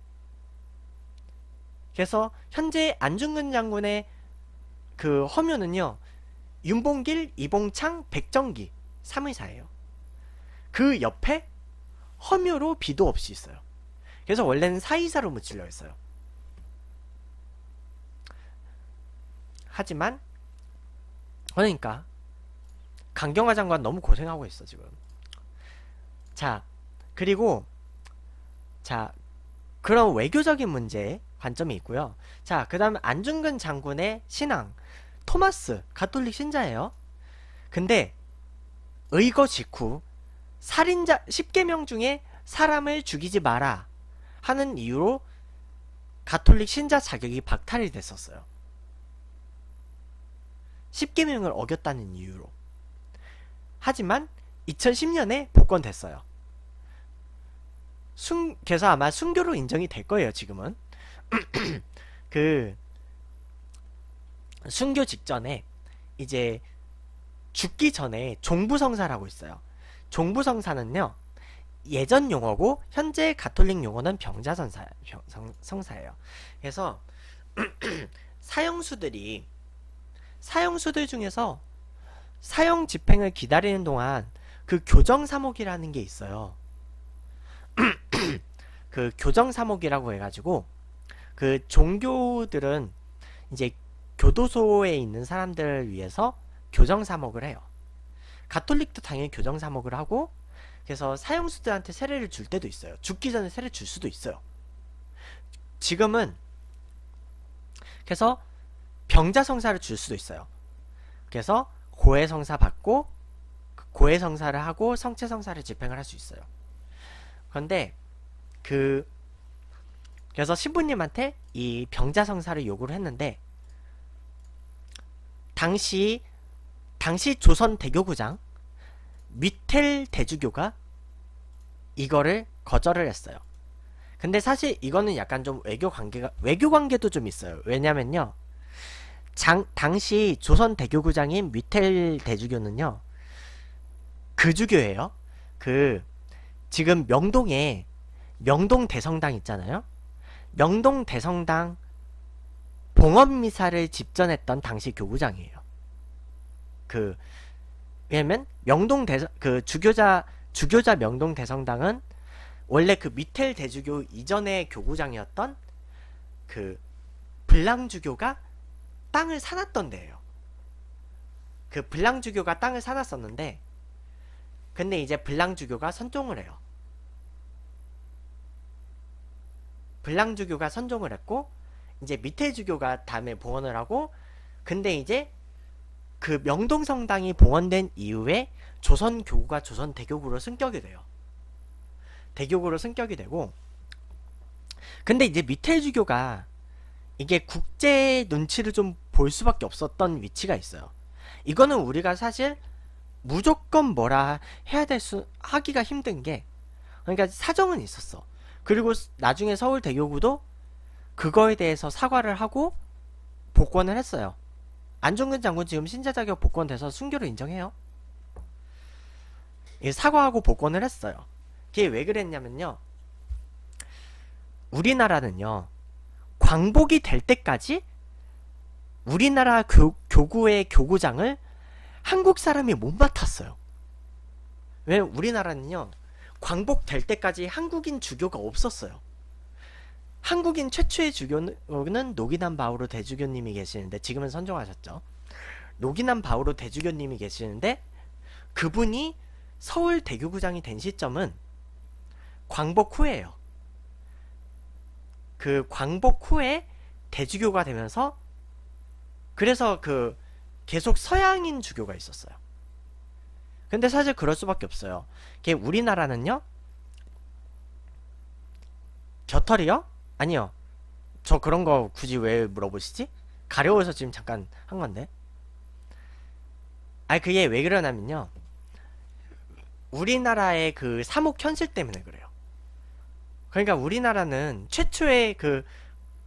그래서 현재 안중근 장군의 그 허묘는요. 윤봉길, 이봉창, 백정기 3의사예요. 그 옆에 허묘로 비도 없이 있어요. 그래서 원래는 사이사로 묻이려 했어요. 하지만 그러니까 강경화 장관 너무 고생하고 있어 지금. 자 그리고 자 그런 외교적인 문제 관점이 있고요. 자, 그 다음에 안중근 장군의 신앙, 토마스, 가톨릭 신자예요. 근데 의거 직후 살인자 1 0계명 중에 사람을 죽이지 마라 하는 이유로 가톨릭 신자 자격이 박탈이 됐었어요. 10계명을 어겼다는 이유로. 하지만 2010년에 복권됐어요. 순, 그래서 아마 순교로 인정이 될 거예요, 지금은. 그, 순교 직전에, 이제, 죽기 전에 종부성사라고 있어요. 종부성사는요, 예전 용어고 현재 가톨릭 용어는 병자선사 병, 성, 사예요 그래서 사형수들이 사형수들 중에서 사형 집행을 기다리는 동안 그 교정 사목이라는 게 있어요. 그 교정 사목이라고 해가지고 그 종교들은 이제 교도소에 있는 사람들을 위해서 교정 사목을 해요. 가톨릭도 당연히 교정 사목을 하고 그래서 사형수들한테 세례를 줄 때도 있어요. 죽기 전에 세례 줄 수도 있어요. 지금은 그래서 병자성사를 줄 수도 있어요. 그래서 고해성사 받고 그 고해성사를 하고 성체성사를 집행을 할 수 있어요. 그런데 그 그래서 신부님한테 이 병자성사를 요구를 했는데 당시 당시 조선 대교구장 미텔 대주교가 이거를 거절을 했어요. 근데 사실 이거는 약간 좀 외교 관계가 외교 관계도 좀 있어요. 왜냐면요. 장, 당시 조선 대교구장인 위텔 대주교는요. 그 주교예요. 그 지금 명동에 명동 대성당 있잖아요. 명동 대성당 봉헌 미사를 집전했던 당시 교구장이에요. 그 왜냐면 명동 대성 그 주교자 주교자 명동 대성당은 원래 그 미텔 대주교 이전의 교구장이었던 그 블랑 주교가 땅을 사놨던 데예요. 그 블랑 주교가 땅을 사놨었는데 근데 이제 블랑 주교가 선종을 해요. 블랑 주교가 선종을 했고 이제 미텔 주교가 다음에 봉헌을 하고 근데 이제 그 명동성당이 봉헌된 이후에 조선 교구가 조선 대교구로 승격이 돼요. 대교구로 승격이 되고 근데 이제 미에 주교가 이게 국제 눈치를 좀 볼 수밖에 없었던 위치가 있어요. 이거는 우리가 사실 무조건 뭐라 해야 될 수 하기가 힘든 게 그러니까 사정은 있었어. 그리고 나중에 서울 대교구도 그거에 대해서 사과를 하고 복권을 했어요. 안종근 장군 지금 신재 자격 복권돼서 순교를 인정해요. 사과하고 복권을 했어요. 그게 왜 그랬냐면요. 우리나라는요. 광복이 될 때까지 우리나라 교, 교구의 교구장을 한국 사람이 못 맡았어요. 왜 우리나라는요. 광복될 때까지 한국인 주교가 없었어요. 한국인 최초의 주교는 노기남 바오로 대주교님이 계시는데 지금은 선종하셨죠 노기남 바오로 대주교님이 계시는데 그분이 서울 대교구장이 된 시점은 광복 후예요. 그 광복 후에 대주교가 되면서 그래서 그 계속 서양인 주교가 있었어요. 근데 사실 그럴 수밖에 없어요. 걔 우리나라는요. 겨털이요? 아니요. 저 그런 거 굳이 왜 물어보시지? 가려워서 지금 잠깐 한 건데. 아니 그게 왜 그러냐면요. 우리나라의 그 사목 현실 때문에 그래요. 그러니까 우리나라는 최초의 그,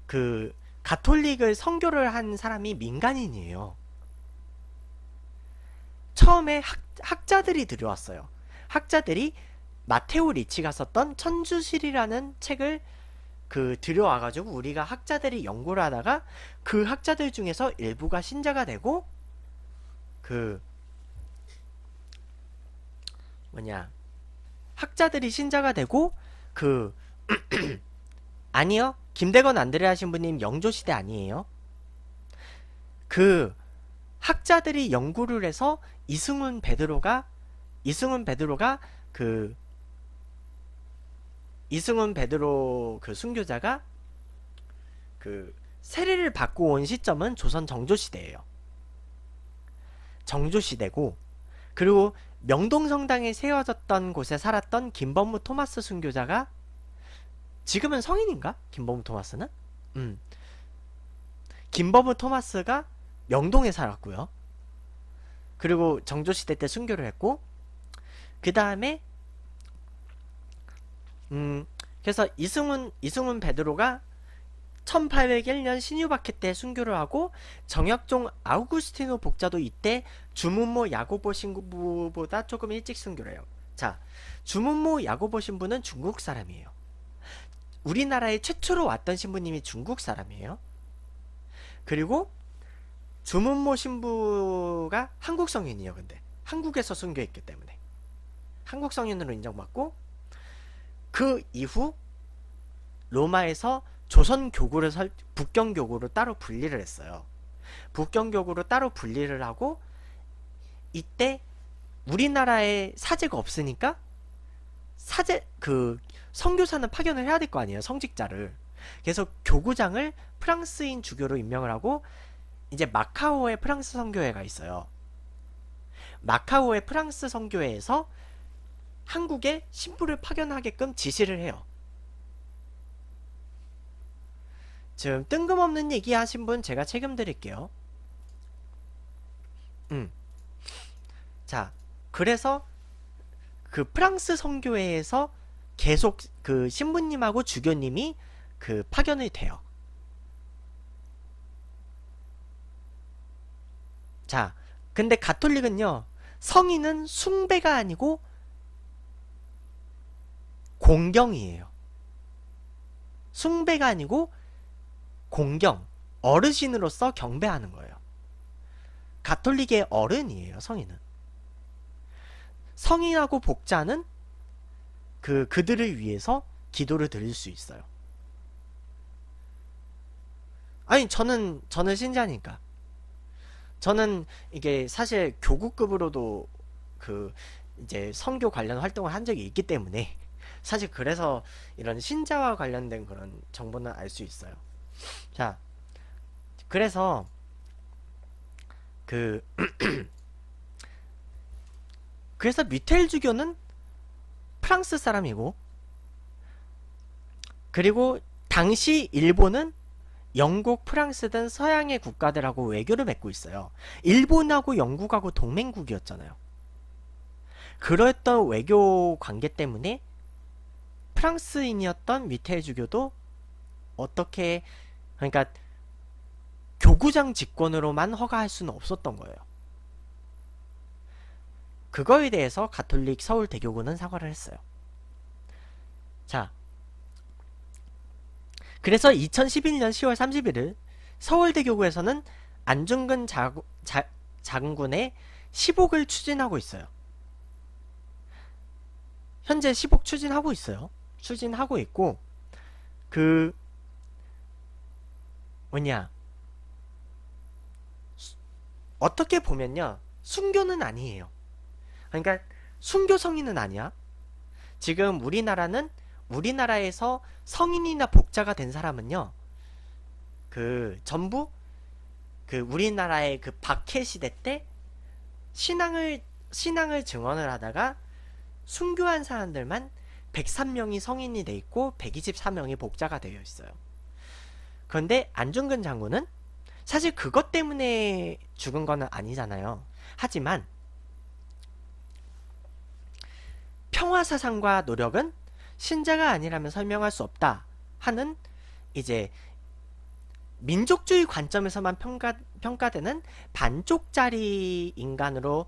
그, 가톨릭을 선교를 한 사람이 민간인이에요. 처음에 학, 자들이 들여왔어요. 학자들이 마테오 리치가 썼던 천주실이라는 책을 그 들여와가지고 우리가 학자들이 연구를 하다가 그 학자들 중에서 일부가 신자가 되고 그 뭐냐 학자들이 신자가 되고 그 아니요 김대건 안드레아 신분님 영조시대 아니에요 그 학자들이 연구를 해서 이승훈 베드로가 이승훈 베드로가 그 이승훈 베드로 그 순교자가 그 세례를 받고 온 시점은 조선 정조 시대예요. 정조 시대고 그리고 명동 성당에 세워졌던 곳에 살았던 김범무 토마스 순교자가 지금은 성인인가? 김범무 토마스는? 음. 김범무 토마스가 명동에 살았고요. 그리고 정조 시대 때 순교를 했고 그 다음에 음, 그래서 이승훈 이승훈 베드로가 1801년 신유바케 때 순교를 하고 정약종 아우구스티노 복자도 이때 주문모 야고보 신부보다 조금 일찍 순교를 해요. 자, 주문모 야고보 신부는 중국 사람이에요. 우리나라에 최초로 왔던 신부님이 중국 사람이에요. 그리고 주문모 신부가 한국 성인이에요. 근데 한국에서 순교했기 때문에 한국 성인으로 인정받고 그 이후 로마에서 조선 교구를 설, 북경 교구로 따로 분리를 했어요. 북경 교구로 따로 분리를 하고 이때 우리나라에 사제가 없으니까 사제 그성교사는 파견을 해야 될 거 아니에요 성직자를 그래서 교구장을 프랑스인 주교로 임명을 하고 이제 마카오에 프랑스 성교회가 있어요 마카오의 프랑스 성교회에서 한국에 신부를 파견하게끔 지시를 해요. 지금 뜬금없는 얘기 하신 분 제가 책임 드릴게요. 음. 자, 그래서 그 프랑스 선교회에서 계속 그 신부님하고 주교님이 그 파견이 돼요. 자, 근데 가톨릭은요, 성인은 숭배가 아니고 공경이에요. 숭배가 아니고 공경, 어르신으로서 경배하는 거예요. 가톨릭의 어른이에요, 성인은. 성인하고 복자는 그 그들을 위해서 기도를 드릴 수 있어요. 아니 저는 저는 신자니까 저는 이게 사실 교구급으로도 그 이제 성교 관련 활동을 한 적이 있기 때문에 사실 그래서 이런 신자와 관련된 그런 정보는 알 수 있어요. 자, 그래서 그 그래서 미텔 주교는 프랑스 사람이고 그리고 당시 일본은 영국, 프랑스 등 서양의 국가들하고 외교를 맺고 있어요. 일본하고 영국하고 동맹국이었잖아요. 그랬던 외교 관계 때문에 프랑스인이었던 위테 주교도 어떻게 그러니까 교구장 직권으로만 허가할 수는 없었던 거예요. 그거에 대해서 가톨릭 서울 대교구는 사과를 했어요. 자, 그래서 2011년 10월 31일 서울대교구에서는 안중근 자, 자, 장군의 시복을 추진하고 있어요. 현재 시복 추진하고 있어요. 추진하고 있고 그 뭐냐 어떻게 보면요 순교는 아니에요 그러니까 순교 성인은 아니야 지금 우리나라는 우리나라에서 성인이나 복자가 된 사람은요 그 전부 그 우리나라의 그 박해 시대 때 신앙을 신앙을 증언을 하다가 순교한 사람들만 103명이 성인이 돼 있고 124명이 복자가 되어 있어요. 그런데 안중근 장군은 사실 그것 때문에 죽은 거는 아니잖아요. 하지만 평화 사상과 노력은 신자가 아니라면 설명할 수 없다 하는 이제 민족주의 관점에서만 평가, 평가되는 반쪽짜리 인간으로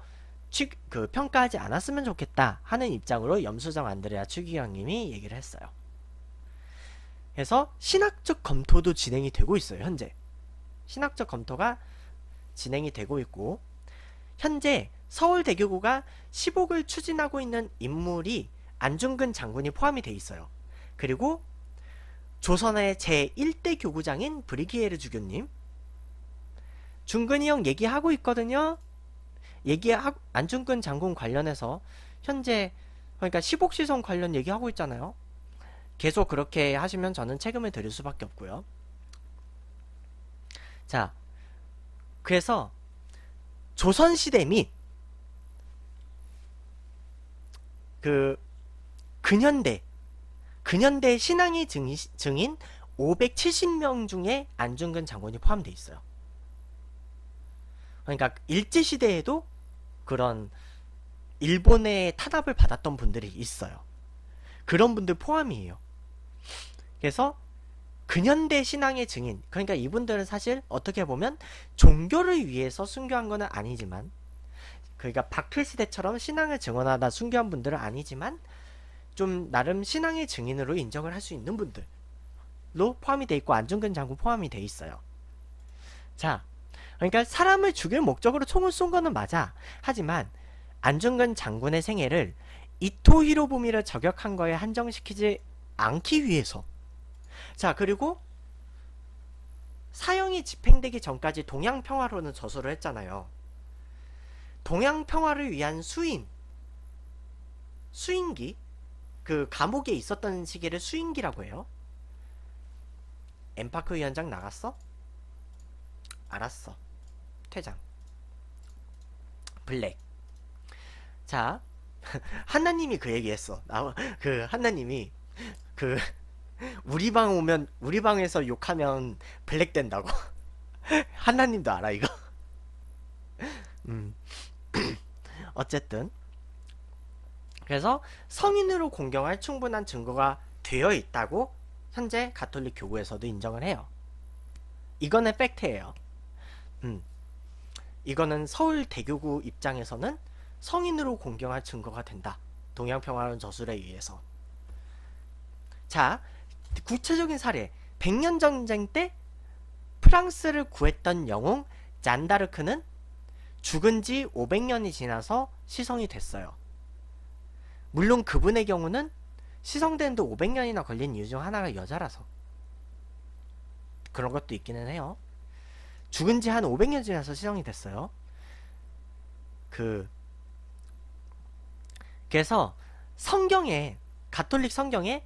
취, 그 평가하지 않았으면 좋겠다 하는 입장으로 염수정 안드레아 추기경님이 얘기를 했어요. 그래서 신학적 검토도 진행이 되고 있어요. 현재 신학적 검토가 진행이 되고 있고 현재 서울대교구가 시복을 추진하고 있는 인물이 안중근 장군이 포함이 돼 있어요. 그리고 조선의 제1대 교구장인 브리기에르 주교님 중근이 형 얘기하고 있거든요. 얘기하고 안중근 장군 관련해서 현재 그러니까 시복시성 관련 얘기하고 있잖아요. 계속 그렇게 하시면 저는 책임을 드릴 수밖에 없고요. 자, 그래서 조선시대 및 그 근현대 근현대 신앙의 증인, 증인 570명 중에 안중근 장군이 포함되어 있어요. 그러니까 일제시대에도 그런 일본의 탄압을 받았던 분들이 있어요. 그런 분들 포함이에요. 그래서 근현대 신앙의 증인 그러니까 이분들은 사실 어떻게 보면 종교를 위해서 순교한 것은 아니지만 그러니까 박해시대처럼 신앙을 증언하다 순교한 분들은 아니지만 좀 나름 신앙의 증인으로 인정을 할 수 있는 분들로 포함이 돼 있고 안중근 장군 포함이 돼 있어요. 자 그러니까 사람을 죽일 목적으로 총을 쏜 거는 맞아. 하지만 안중근 장군의 생애를 이토 히로부미를 저격한 거에 한정시키지 않기 위해서. 자, 그리고 사형이 집행되기 전까지 동양 평화로는 저술을 했잖아요. 동양 평화를 위한 수인, 수인기, 그 감옥에 있었던 시기를 수인기라고 해요. 엠파크 위원장 나갔어? 알았어. 퇴장 블랙 자 하나님이 그 얘기했어 나그 하나님이 그 우리 방 오면 우리 방에서 욕하면 블랙 된다고 하나님도 알아 이거 음 어쨌든 그래서 성인으로 공경할 충분한 증거가 되어 있다고 현재 가톨릭 교구에서도 인정을 해요 이거는 팩트예요 음 이거는 서울 대교구 입장에서는 성인으로 공경할 증거가 된다. 동양평화론 저술에 의해서. 자, 구체적인 사례. 100년 전쟁 때 프랑스를 구했던 영웅 잔다르크는 죽은 지 500년이 지나서 시성이 됐어요. 물론 그분의 경우는 시성되는데 500년이나 걸린 이유 중 하나가 여자라서. 그런 것도 있기는 해요. 죽은 지 한 500년 지나서 시정이 됐어요. 그 그래서 성경에 가톨릭 성경에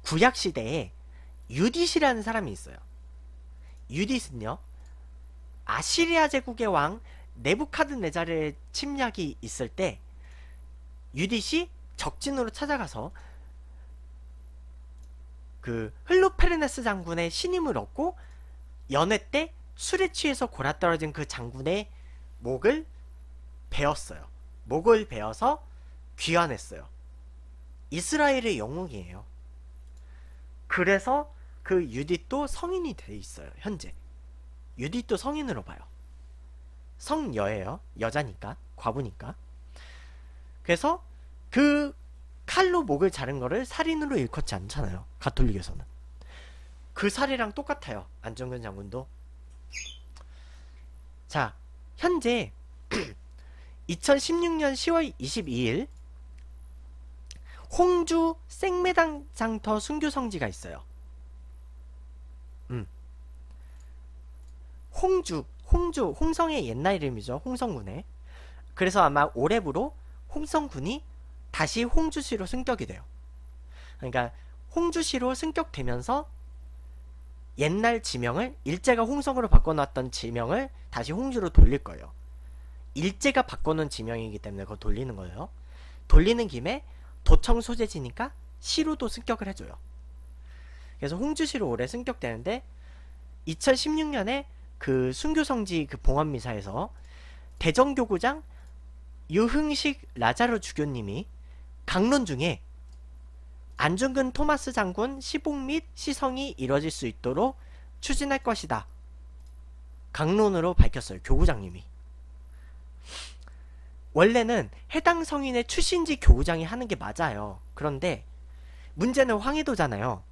구약 시대에 유디시라는 사람이 있어요. 유디스요 아시리아 제국의 왕 네부카드네자르의 침략이 있을 때 유디시 적진으로 찾아가서 그 흘루페르네스 장군의 신임을 얻고 연애 때 술에 취해서 골아떨어진 그 장군의 목을 베었어요. 목을 베어서 귀환했어요. 이스라엘의 영웅이에요. 그래서 그 유딧도 성인이 돼 있어요. 현재. 유딧도 성인으로 봐요. 성여예요. 여자니까. 과부니까. 그래서 그 칼로 목을 자른 거를 살인으로 일컫지 않잖아요. 가톨릭에서는. 그 살이랑 똑같아요. 안정근 장군도. 자, 현재 2016년 10월 22일 홍주 생매당 장터 순교 성지가 있어요. 음. 홍주, 홍주, 홍성의 옛날 이름이죠. 홍성군에. 그래서 아마 올해부로 홍성군이 다시 홍주시로 승격이 돼요. 그러니까 홍주시로 승격되면서 옛날 지명을 일제가 홍성으로 바꿔놨던 지명을 다시 홍주로 돌릴 거예요. 일제가 바꿔놓은 지명이기 때문에 그거 돌리는 거예요. 돌리는 김에 도청 소재지니까 시로도 승격을 해줘요. 그래서 홍주시로 올해 승격되는데 2016년에 그 순교성지 그 봉합미사에서 대전교구장 유흥식 라자르 주교님이 강론 중에 안중근 토마스 장군 시복 및 시성이 이뤄질 수 있도록 추진할 것이다. 강론으로 밝혔어요. 교구장님이. 원래는 해당 성인의 출신지 교구장이 하는 게 맞아요. 그런데 문제는 황해도잖아요.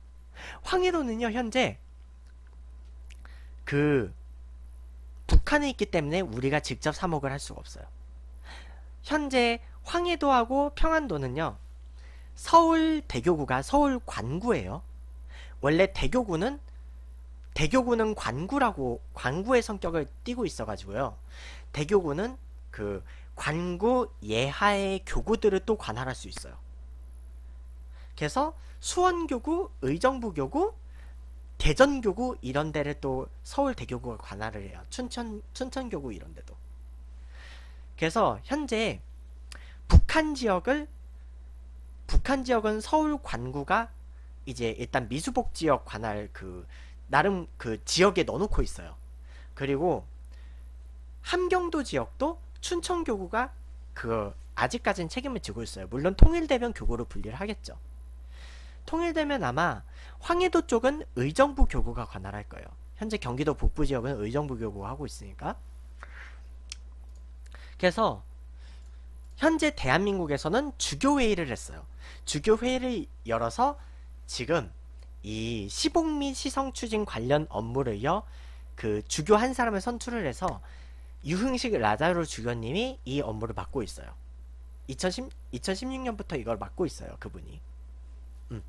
황해도는요, 현재 그 북한에 있기 때문에 우리가 직접 사목을 할 수가 없어요. 현재 황해도하고 평안도는요. 서울 대교구가 서울 관구예요. 원래 대교구는 대교구는 관구라고 관구의 성격을 띠고 있어가지고요. 대교구는 그 관구 예하의 교구들을 또 관할할 수 있어요. 그래서 수원교구, 의정부교구, 대전교구 이런 데를 또 서울 대교구가 관할을 해요. 춘천 춘천교구 이런 데도. 그래서 현재 북한 지역을 북한 지역은 서울 관구가 이제 일단 미수복 지역 관할 그 나름 그 지역에 넣어놓고 있어요. 그리고 함경도 지역도 춘천교구가 그 아직까지는 책임을 지고 있어요. 물론 통일대면 교구로 분리를 하겠죠. 통일되면 아마 황해도 쪽은 의정부 교구가 관할할 거예요. 현재 경기도 북부 지역은 의정부 교구가 하고 있으니까. 그래서 현재 대한민국에서는 주교회의를 했어요. 주교회의를 열어서 지금 이 시복 미 시성 추진 관련 업무를 이어 그 주교 한 사람을 선출을 해서 유흥식 라자로 주교님이 이 업무를 맡고 있어요. 2010, 2016년부터 이걸 맡고 있어요. 그분이. 음.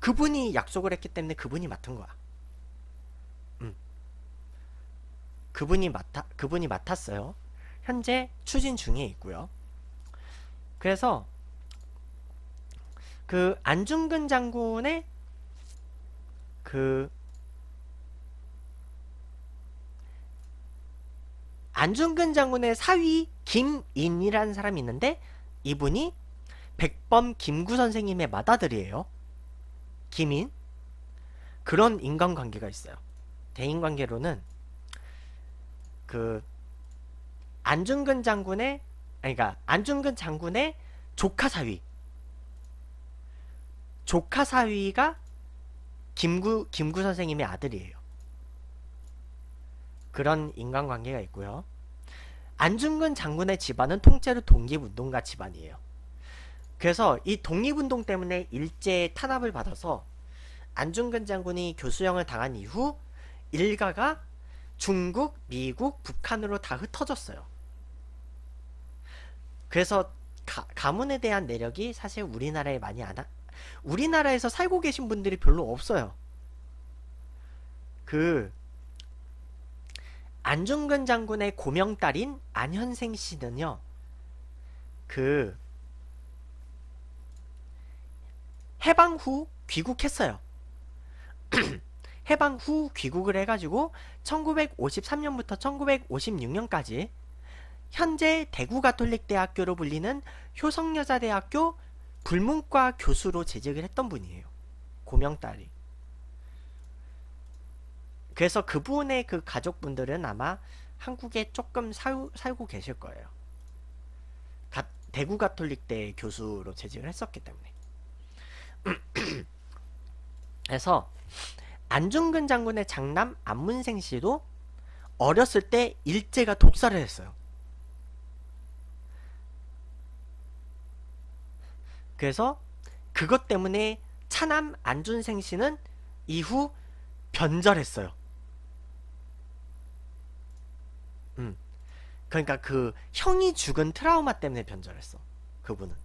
그분이 약속을 했기 때문에 그분이 맡은 거야. 음. 그분이 맡아, 그분이 맡았어요. 현재 추진 중에 있고요. 그래서 그 안중근 장군의 그 안중근 장군의 사위 김인이라는 사람이 있는데 이분이 백범 김구 선생님의 맏아들이에요. 김인 그런 인간관계가 있어요. 대인관계로는 그 안중근 장군의 아니, 그러니까 안중근 장군의 조카 사위 조카 사위가 김구 김구 선생님의 아들이에요. 그런 인간관계가 있고요. 안중근 장군의 집안은 통째로 독립운동가 집안이에요. 그래서 이 독립운동 때문에 일제의 탄압을 받아서 안중근 장군이 교수형을 당한 이후 일가가 중국, 미국, 북한으로 다 흩어졌어요. 그래서 가, 가문에 대한 내력이 사실 우리나라에 많이 안 하, 우리나라에서 살고 계신 분들이 별로 없어요. 그 안중근 장군의 고명딸인 안현생 씨는요. 그 해방 후 귀국했어요. 해방 후 귀국을 해가지고 1953년부터 1956년까지 현재 대구 가톨릭 대학교로 불리는 효성여자대학교 불문과 교수로 재직을 했던 분이에요. 고명 딸이. 그래서 그분의 그 가족분들은 아마 한국에 조금 살, 살고 계실 거예요. 가, 대구 가톨릭대 교수로 재직을 했었기 때문에. 그래서 안중근 장군의 장남 안문생 씨도 어렸을 때 일제가 독살을 했어요. 그래서 그것 때문에 차남 안준생 씨는 이후 변절했어요. 음. 그러니까 그 형이 죽은 트라우마 때문에 변절했어. 그분은.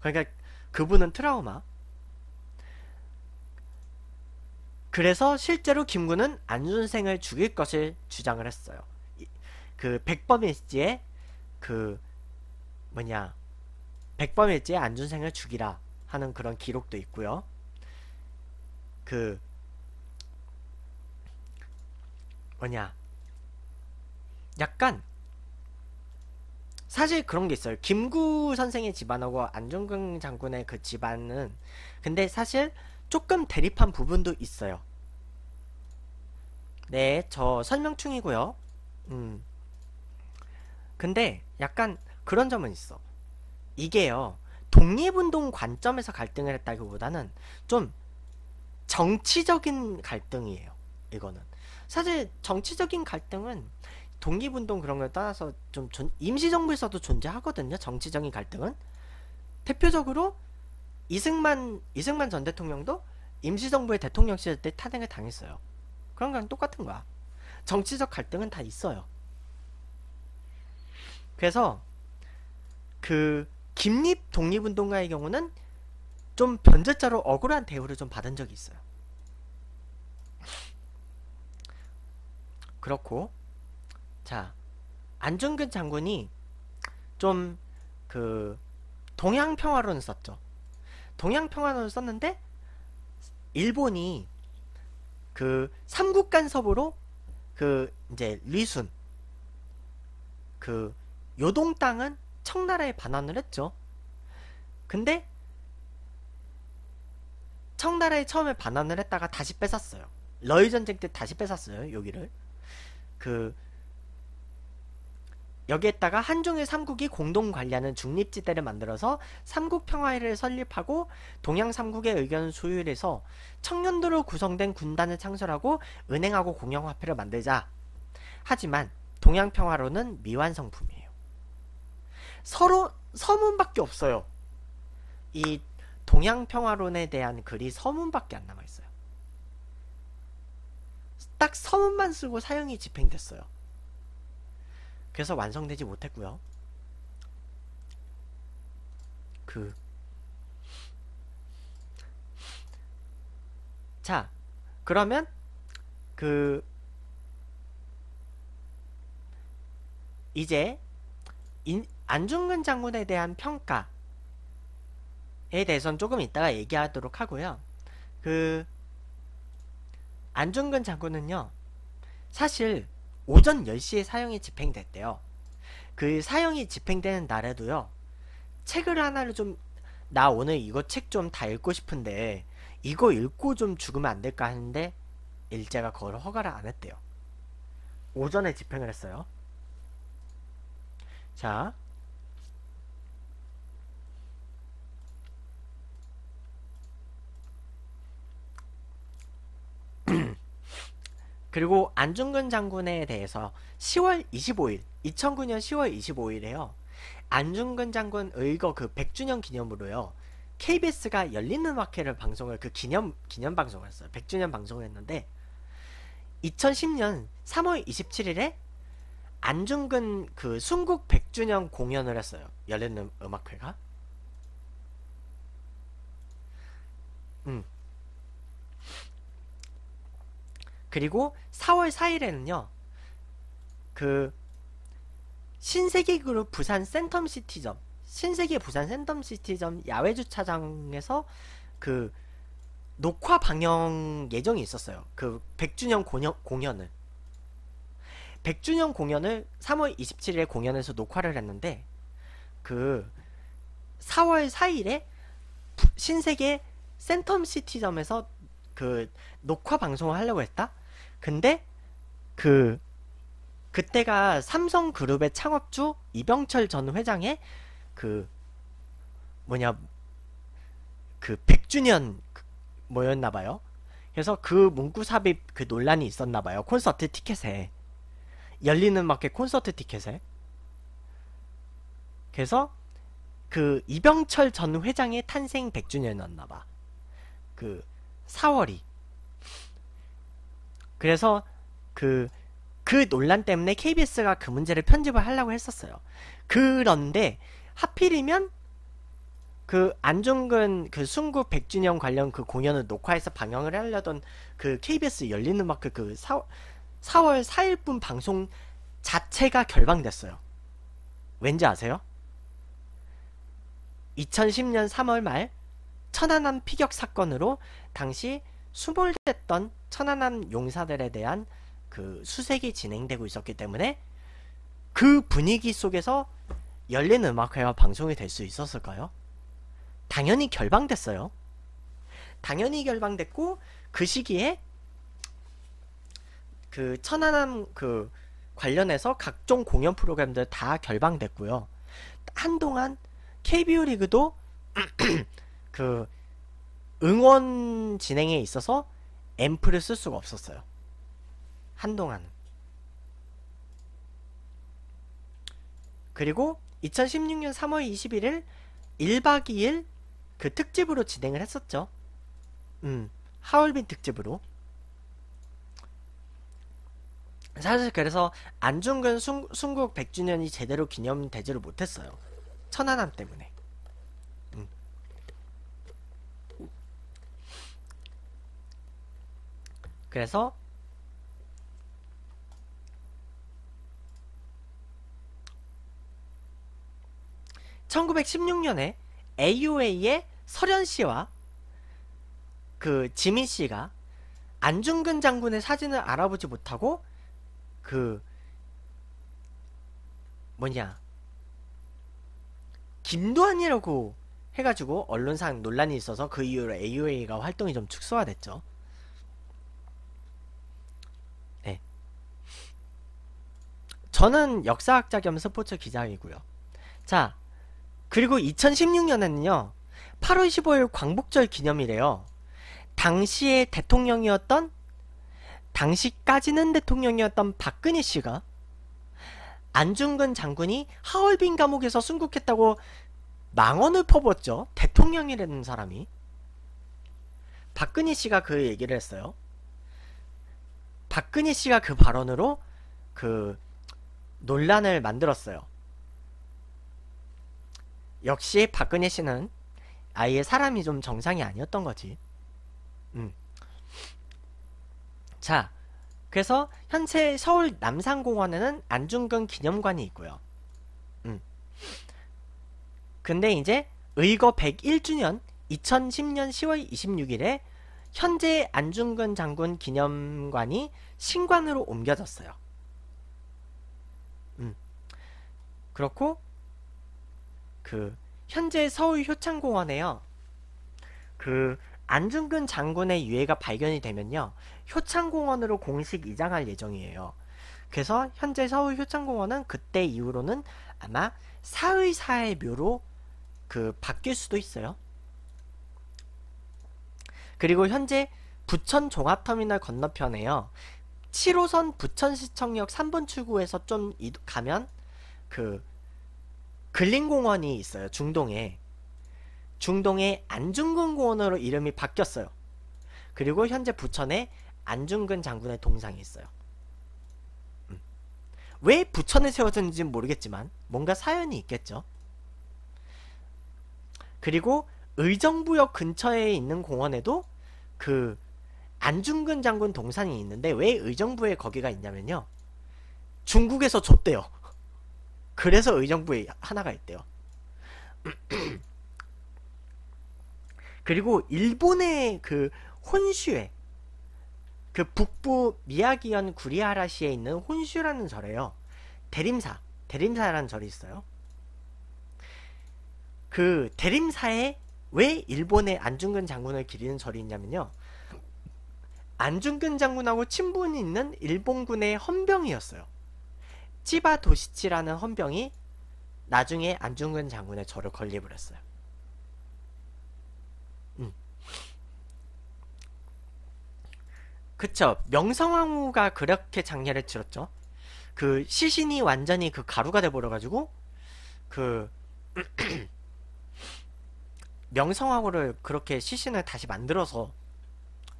그러니까 그분은 트라우마. 그래서 실제로 김구는 안준생을 죽일 것을 주장을 했어요. 그 백범일지의 그 뭐냐 백범일지의 안준생을 죽이라 하는 그런 기록도 있고요. 그 뭐냐 약간 사실 그런 게 있어요. 김구 선생의 집안하고 안중근 장군의 그 집안은 근데 사실 조금 대립한 부분도 있어요. 네, 저 설명 충이고요 음. 근데 약간 그런 점은 있어. 이게요 독립운동 관점에서 갈등을 했다기보다는 좀 정치적인 갈등이에요 이거는 사실 정치적인 갈등은 독립운동 그런 걸 떠나서 좀 존, 임시정부에서도 존재하거든요 정치적인 갈등은 대표적으로 이승만 이승만 전 대통령도 임시정부의 대통령 시절 때 탄핵을 당했어요 그런 거랑 똑같은 거야 정치적 갈등은 다 있어요 그래서 그 김립 독립운동가의 경우는 좀 변제자로 억울한 대우를 좀 받은 적이 있어요. 그렇고 자 안중근 장군이 좀 그 동양평화론을 썼죠. 동양평화론을 썼는데 일본이 그 삼국 간섭으로 그 이제 리순 그 요동 땅은 청나라에 반환을 했죠. 근데 청나라에 처음에 반환을 했다가 다시 뺏었어요. 러이 전쟁 때 다시 뺏었어요. 여기를 그 여기에다가 한중일 삼국이 공동 관리하는 중립지대를 만들어서 삼국 평화회를 설립하고 동양 삼국의 의견 을 소유해서 청년도로 구성된 군단을 창설하고 은행하고 공영화폐를 만들자. 하지만 동양 평화로는 미완성품이에요. 서로 서문밖에 없어요. 이 동양 평화론에 대한 글이 서문밖에 안 남아 있어요. 딱 서문만 쓰고 사형이 집행됐어요. 그래서 완성되지 못했고요. 그 자, 그러면 그 이제 인, 안중근 장군에 대한 평가에 대해서는 조금 이따가 얘기하도록 하고요. 그 안중근 장군은요. 사실 오전 10시에 사형이 집행됐대요. 그 사형이 집행되는 날에도요. 책을 하나를 좀 나 오늘 이거 책 좀 다 읽고 싶은데 이거 읽고 좀 죽으면 안 될까 하는데 일제가 그걸 허가를 안 했대요. 오전에 집행을 했어요. 자, 그리고 안중근 장군에 대해서 10월 25일 2009년 10월 25일에요 안중근 장군 의거 그 100주년 기념으로요 KBS가 열리는 학회를 방송을 그 기념 기념 방송을 했어요 100주년 방송을 했는데 2010년 3월 27일에 안중근 그 순국 100주년 공연을 했어요 열리는 음악회가 음 그리고 4월 4일에는요. 그 신세계 그룹 부산 센텀 시티점 신세계 부산 센텀 시티점 야외 주차장에서 그 녹화 방영 예정이 있었어요. 그 100주년 공연, 공연을 100주년 공연을 3월 27일에 공연에서 녹화를 했는데 그 4월 4일에 신세계 센텀 시티점에서 그 녹화 방송을 하려고 했다. 근데 그 그때가 삼성그룹의 창업주 이병철 전 회장의 그 뭐냐 그 100주년 그 뭐였나 봐요. 그래서 그 문구 삽입 그 논란이 있었나 봐요. 콘서트 티켓에 열리는 마켓 콘서트 티켓에 그래서 그 이병철 전 회장의 탄생 100주년이었나 봐. 그 4월이 그래서 그, 그 논란 때문에 KBS가 그 문제를 편집을 하려고 했었어요. 그런데 하필이면 그 안중근 그 순구 백준영 관련 그 공연을 녹화해서 방영을 하려던 그 KBS 열린 음악 그 4월, 그 4월 4일분 방송 자체가 결방됐어요. 왠지 아세요? 2010년 3월 말 천안함 피격 사건으로 당시 수몰됐던 천안함 용사들에 대한 그 수색이 진행되고 있었기 때문에 그 분위기 속에서 열린 음악회와 방송이 될 수 있었을까요? 당연히 결방됐어요. 당연히 결방됐고 그 시기에 그 천안함 그 관련해서 각종 공연 프로그램들 다 결방됐고요. 한동안 KBO 리그도 그 응원 진행에 있어서 앰플을쓸 수가 없었어요. 한동안 그리고 2016년 3월 21일 1박 2일 그 특집으로 진행을 했었죠. 음, 하얼빈 특집으로. 사실 그래서 안중근 순, 순국 100주년이 제대로 기념되지를 못했어요. 천안함 때문에. 그래서 (1916년에) AOA의 서련 씨와 그 지민 씨가 안중근 장군의 사진을 알아보지 못하고 그 뭐냐 김도환이라고 해가지고 언론상 논란이 있어서 그 이후로 AOA가 활동이 좀 축소화됐죠. 저는 역사학자 겸 스포츠 기자이고요. 자, 그리고 2016년에는요. 8월 15일 광복절 기념이래요. 당시의 대통령이었던 당시까지는 대통령이었던 박근혜 씨가 안중근 장군이 하얼빈 감옥에서 순국했다고 망언을 퍼붓죠. 대통령이라는 사람이. 박근혜 씨가 그 얘기를 했어요. 박근혜 씨가 그 발언으로 그 논란을 만들었어요. 역시 박근혜 씨는 아예 사람이 좀 정상이 아니었던 거지. 음. 자, 그래서 현재 서울 남산공원에는 안중근 기념관이 있고요. 음. 근데 이제 의거 101주년 2010년 10월 26일에 현재 안중근 장군 기념관이 신관으로 옮겨졌어요. 그렇고 그 현재 서울 효창공원에요. 그 안중근 장군의 유해가 발견이 되면요. 효창공원으로 공식 이장할 예정이에요. 그래서 현재 서울 효창공원은 그때 이후로는 아마 사의사의 묘로 그 바뀔 수도 있어요. 그리고 현재 부천 종합터미널 건너편에요. 7호선 부천시청역 3번 출구에서 좀 가면 그 근린공원이 있어요. 중동에. 중동의 안중근 공원으로 이름이 바뀌었어요. 그리고 현재 부천에 안중근 장군의 동상이 있어요. 음. 왜 부천에 세워졌는지는 모르겠지만 뭔가 사연이 있겠죠. 그리고 의정부역 근처에 있는 공원에도 그 안중근 장군 동상이 있는데 왜 의정부에 거기가 있냐면요. 중국에서 줬대요. 그래서 의정부에 하나가 있대요. 그리고 일본의 그 혼슈에 그 북부 미야기현 구리하라시에 있는 혼슈라는 절에요. 대림사, 대림사라는 절이 있어요. 그 대림사에 왜 일본의 안중근 장군을 기리는 절이 있냐면요. 안중근 장군하고 친분이 있는 일본군의 헌병이었어요. 치바 도시치라는 헌병이 나중에 안중근 장군의 저을 건립을했어요. 음. 그쵸. 명성황후가 그렇게 장례를 치렀죠. 그 시신이 완전히 그 가루가 돼버려가지고 그 명성황후를 그렇게 시신을 다시 만들어서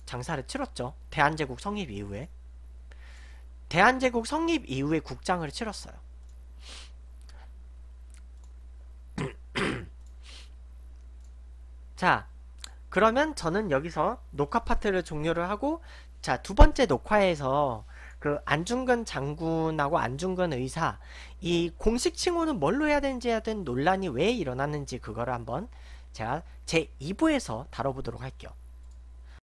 장사를 치렀죠. 대한제국 성립 이후에. 대한제국 성립 이후에 국장을 치렀어요. 자, 그러면 저는 여기서 녹화 파트를 종료를 하고 자, 두 번째 녹화에서 그 안중근 장군하고 안중근 의사 이 공식 칭호는 뭘로 해야 되는지에 대한 논란이 왜 일어났는지 그거를 한번 제가 제 2부에서 다뤄보도록 할게요.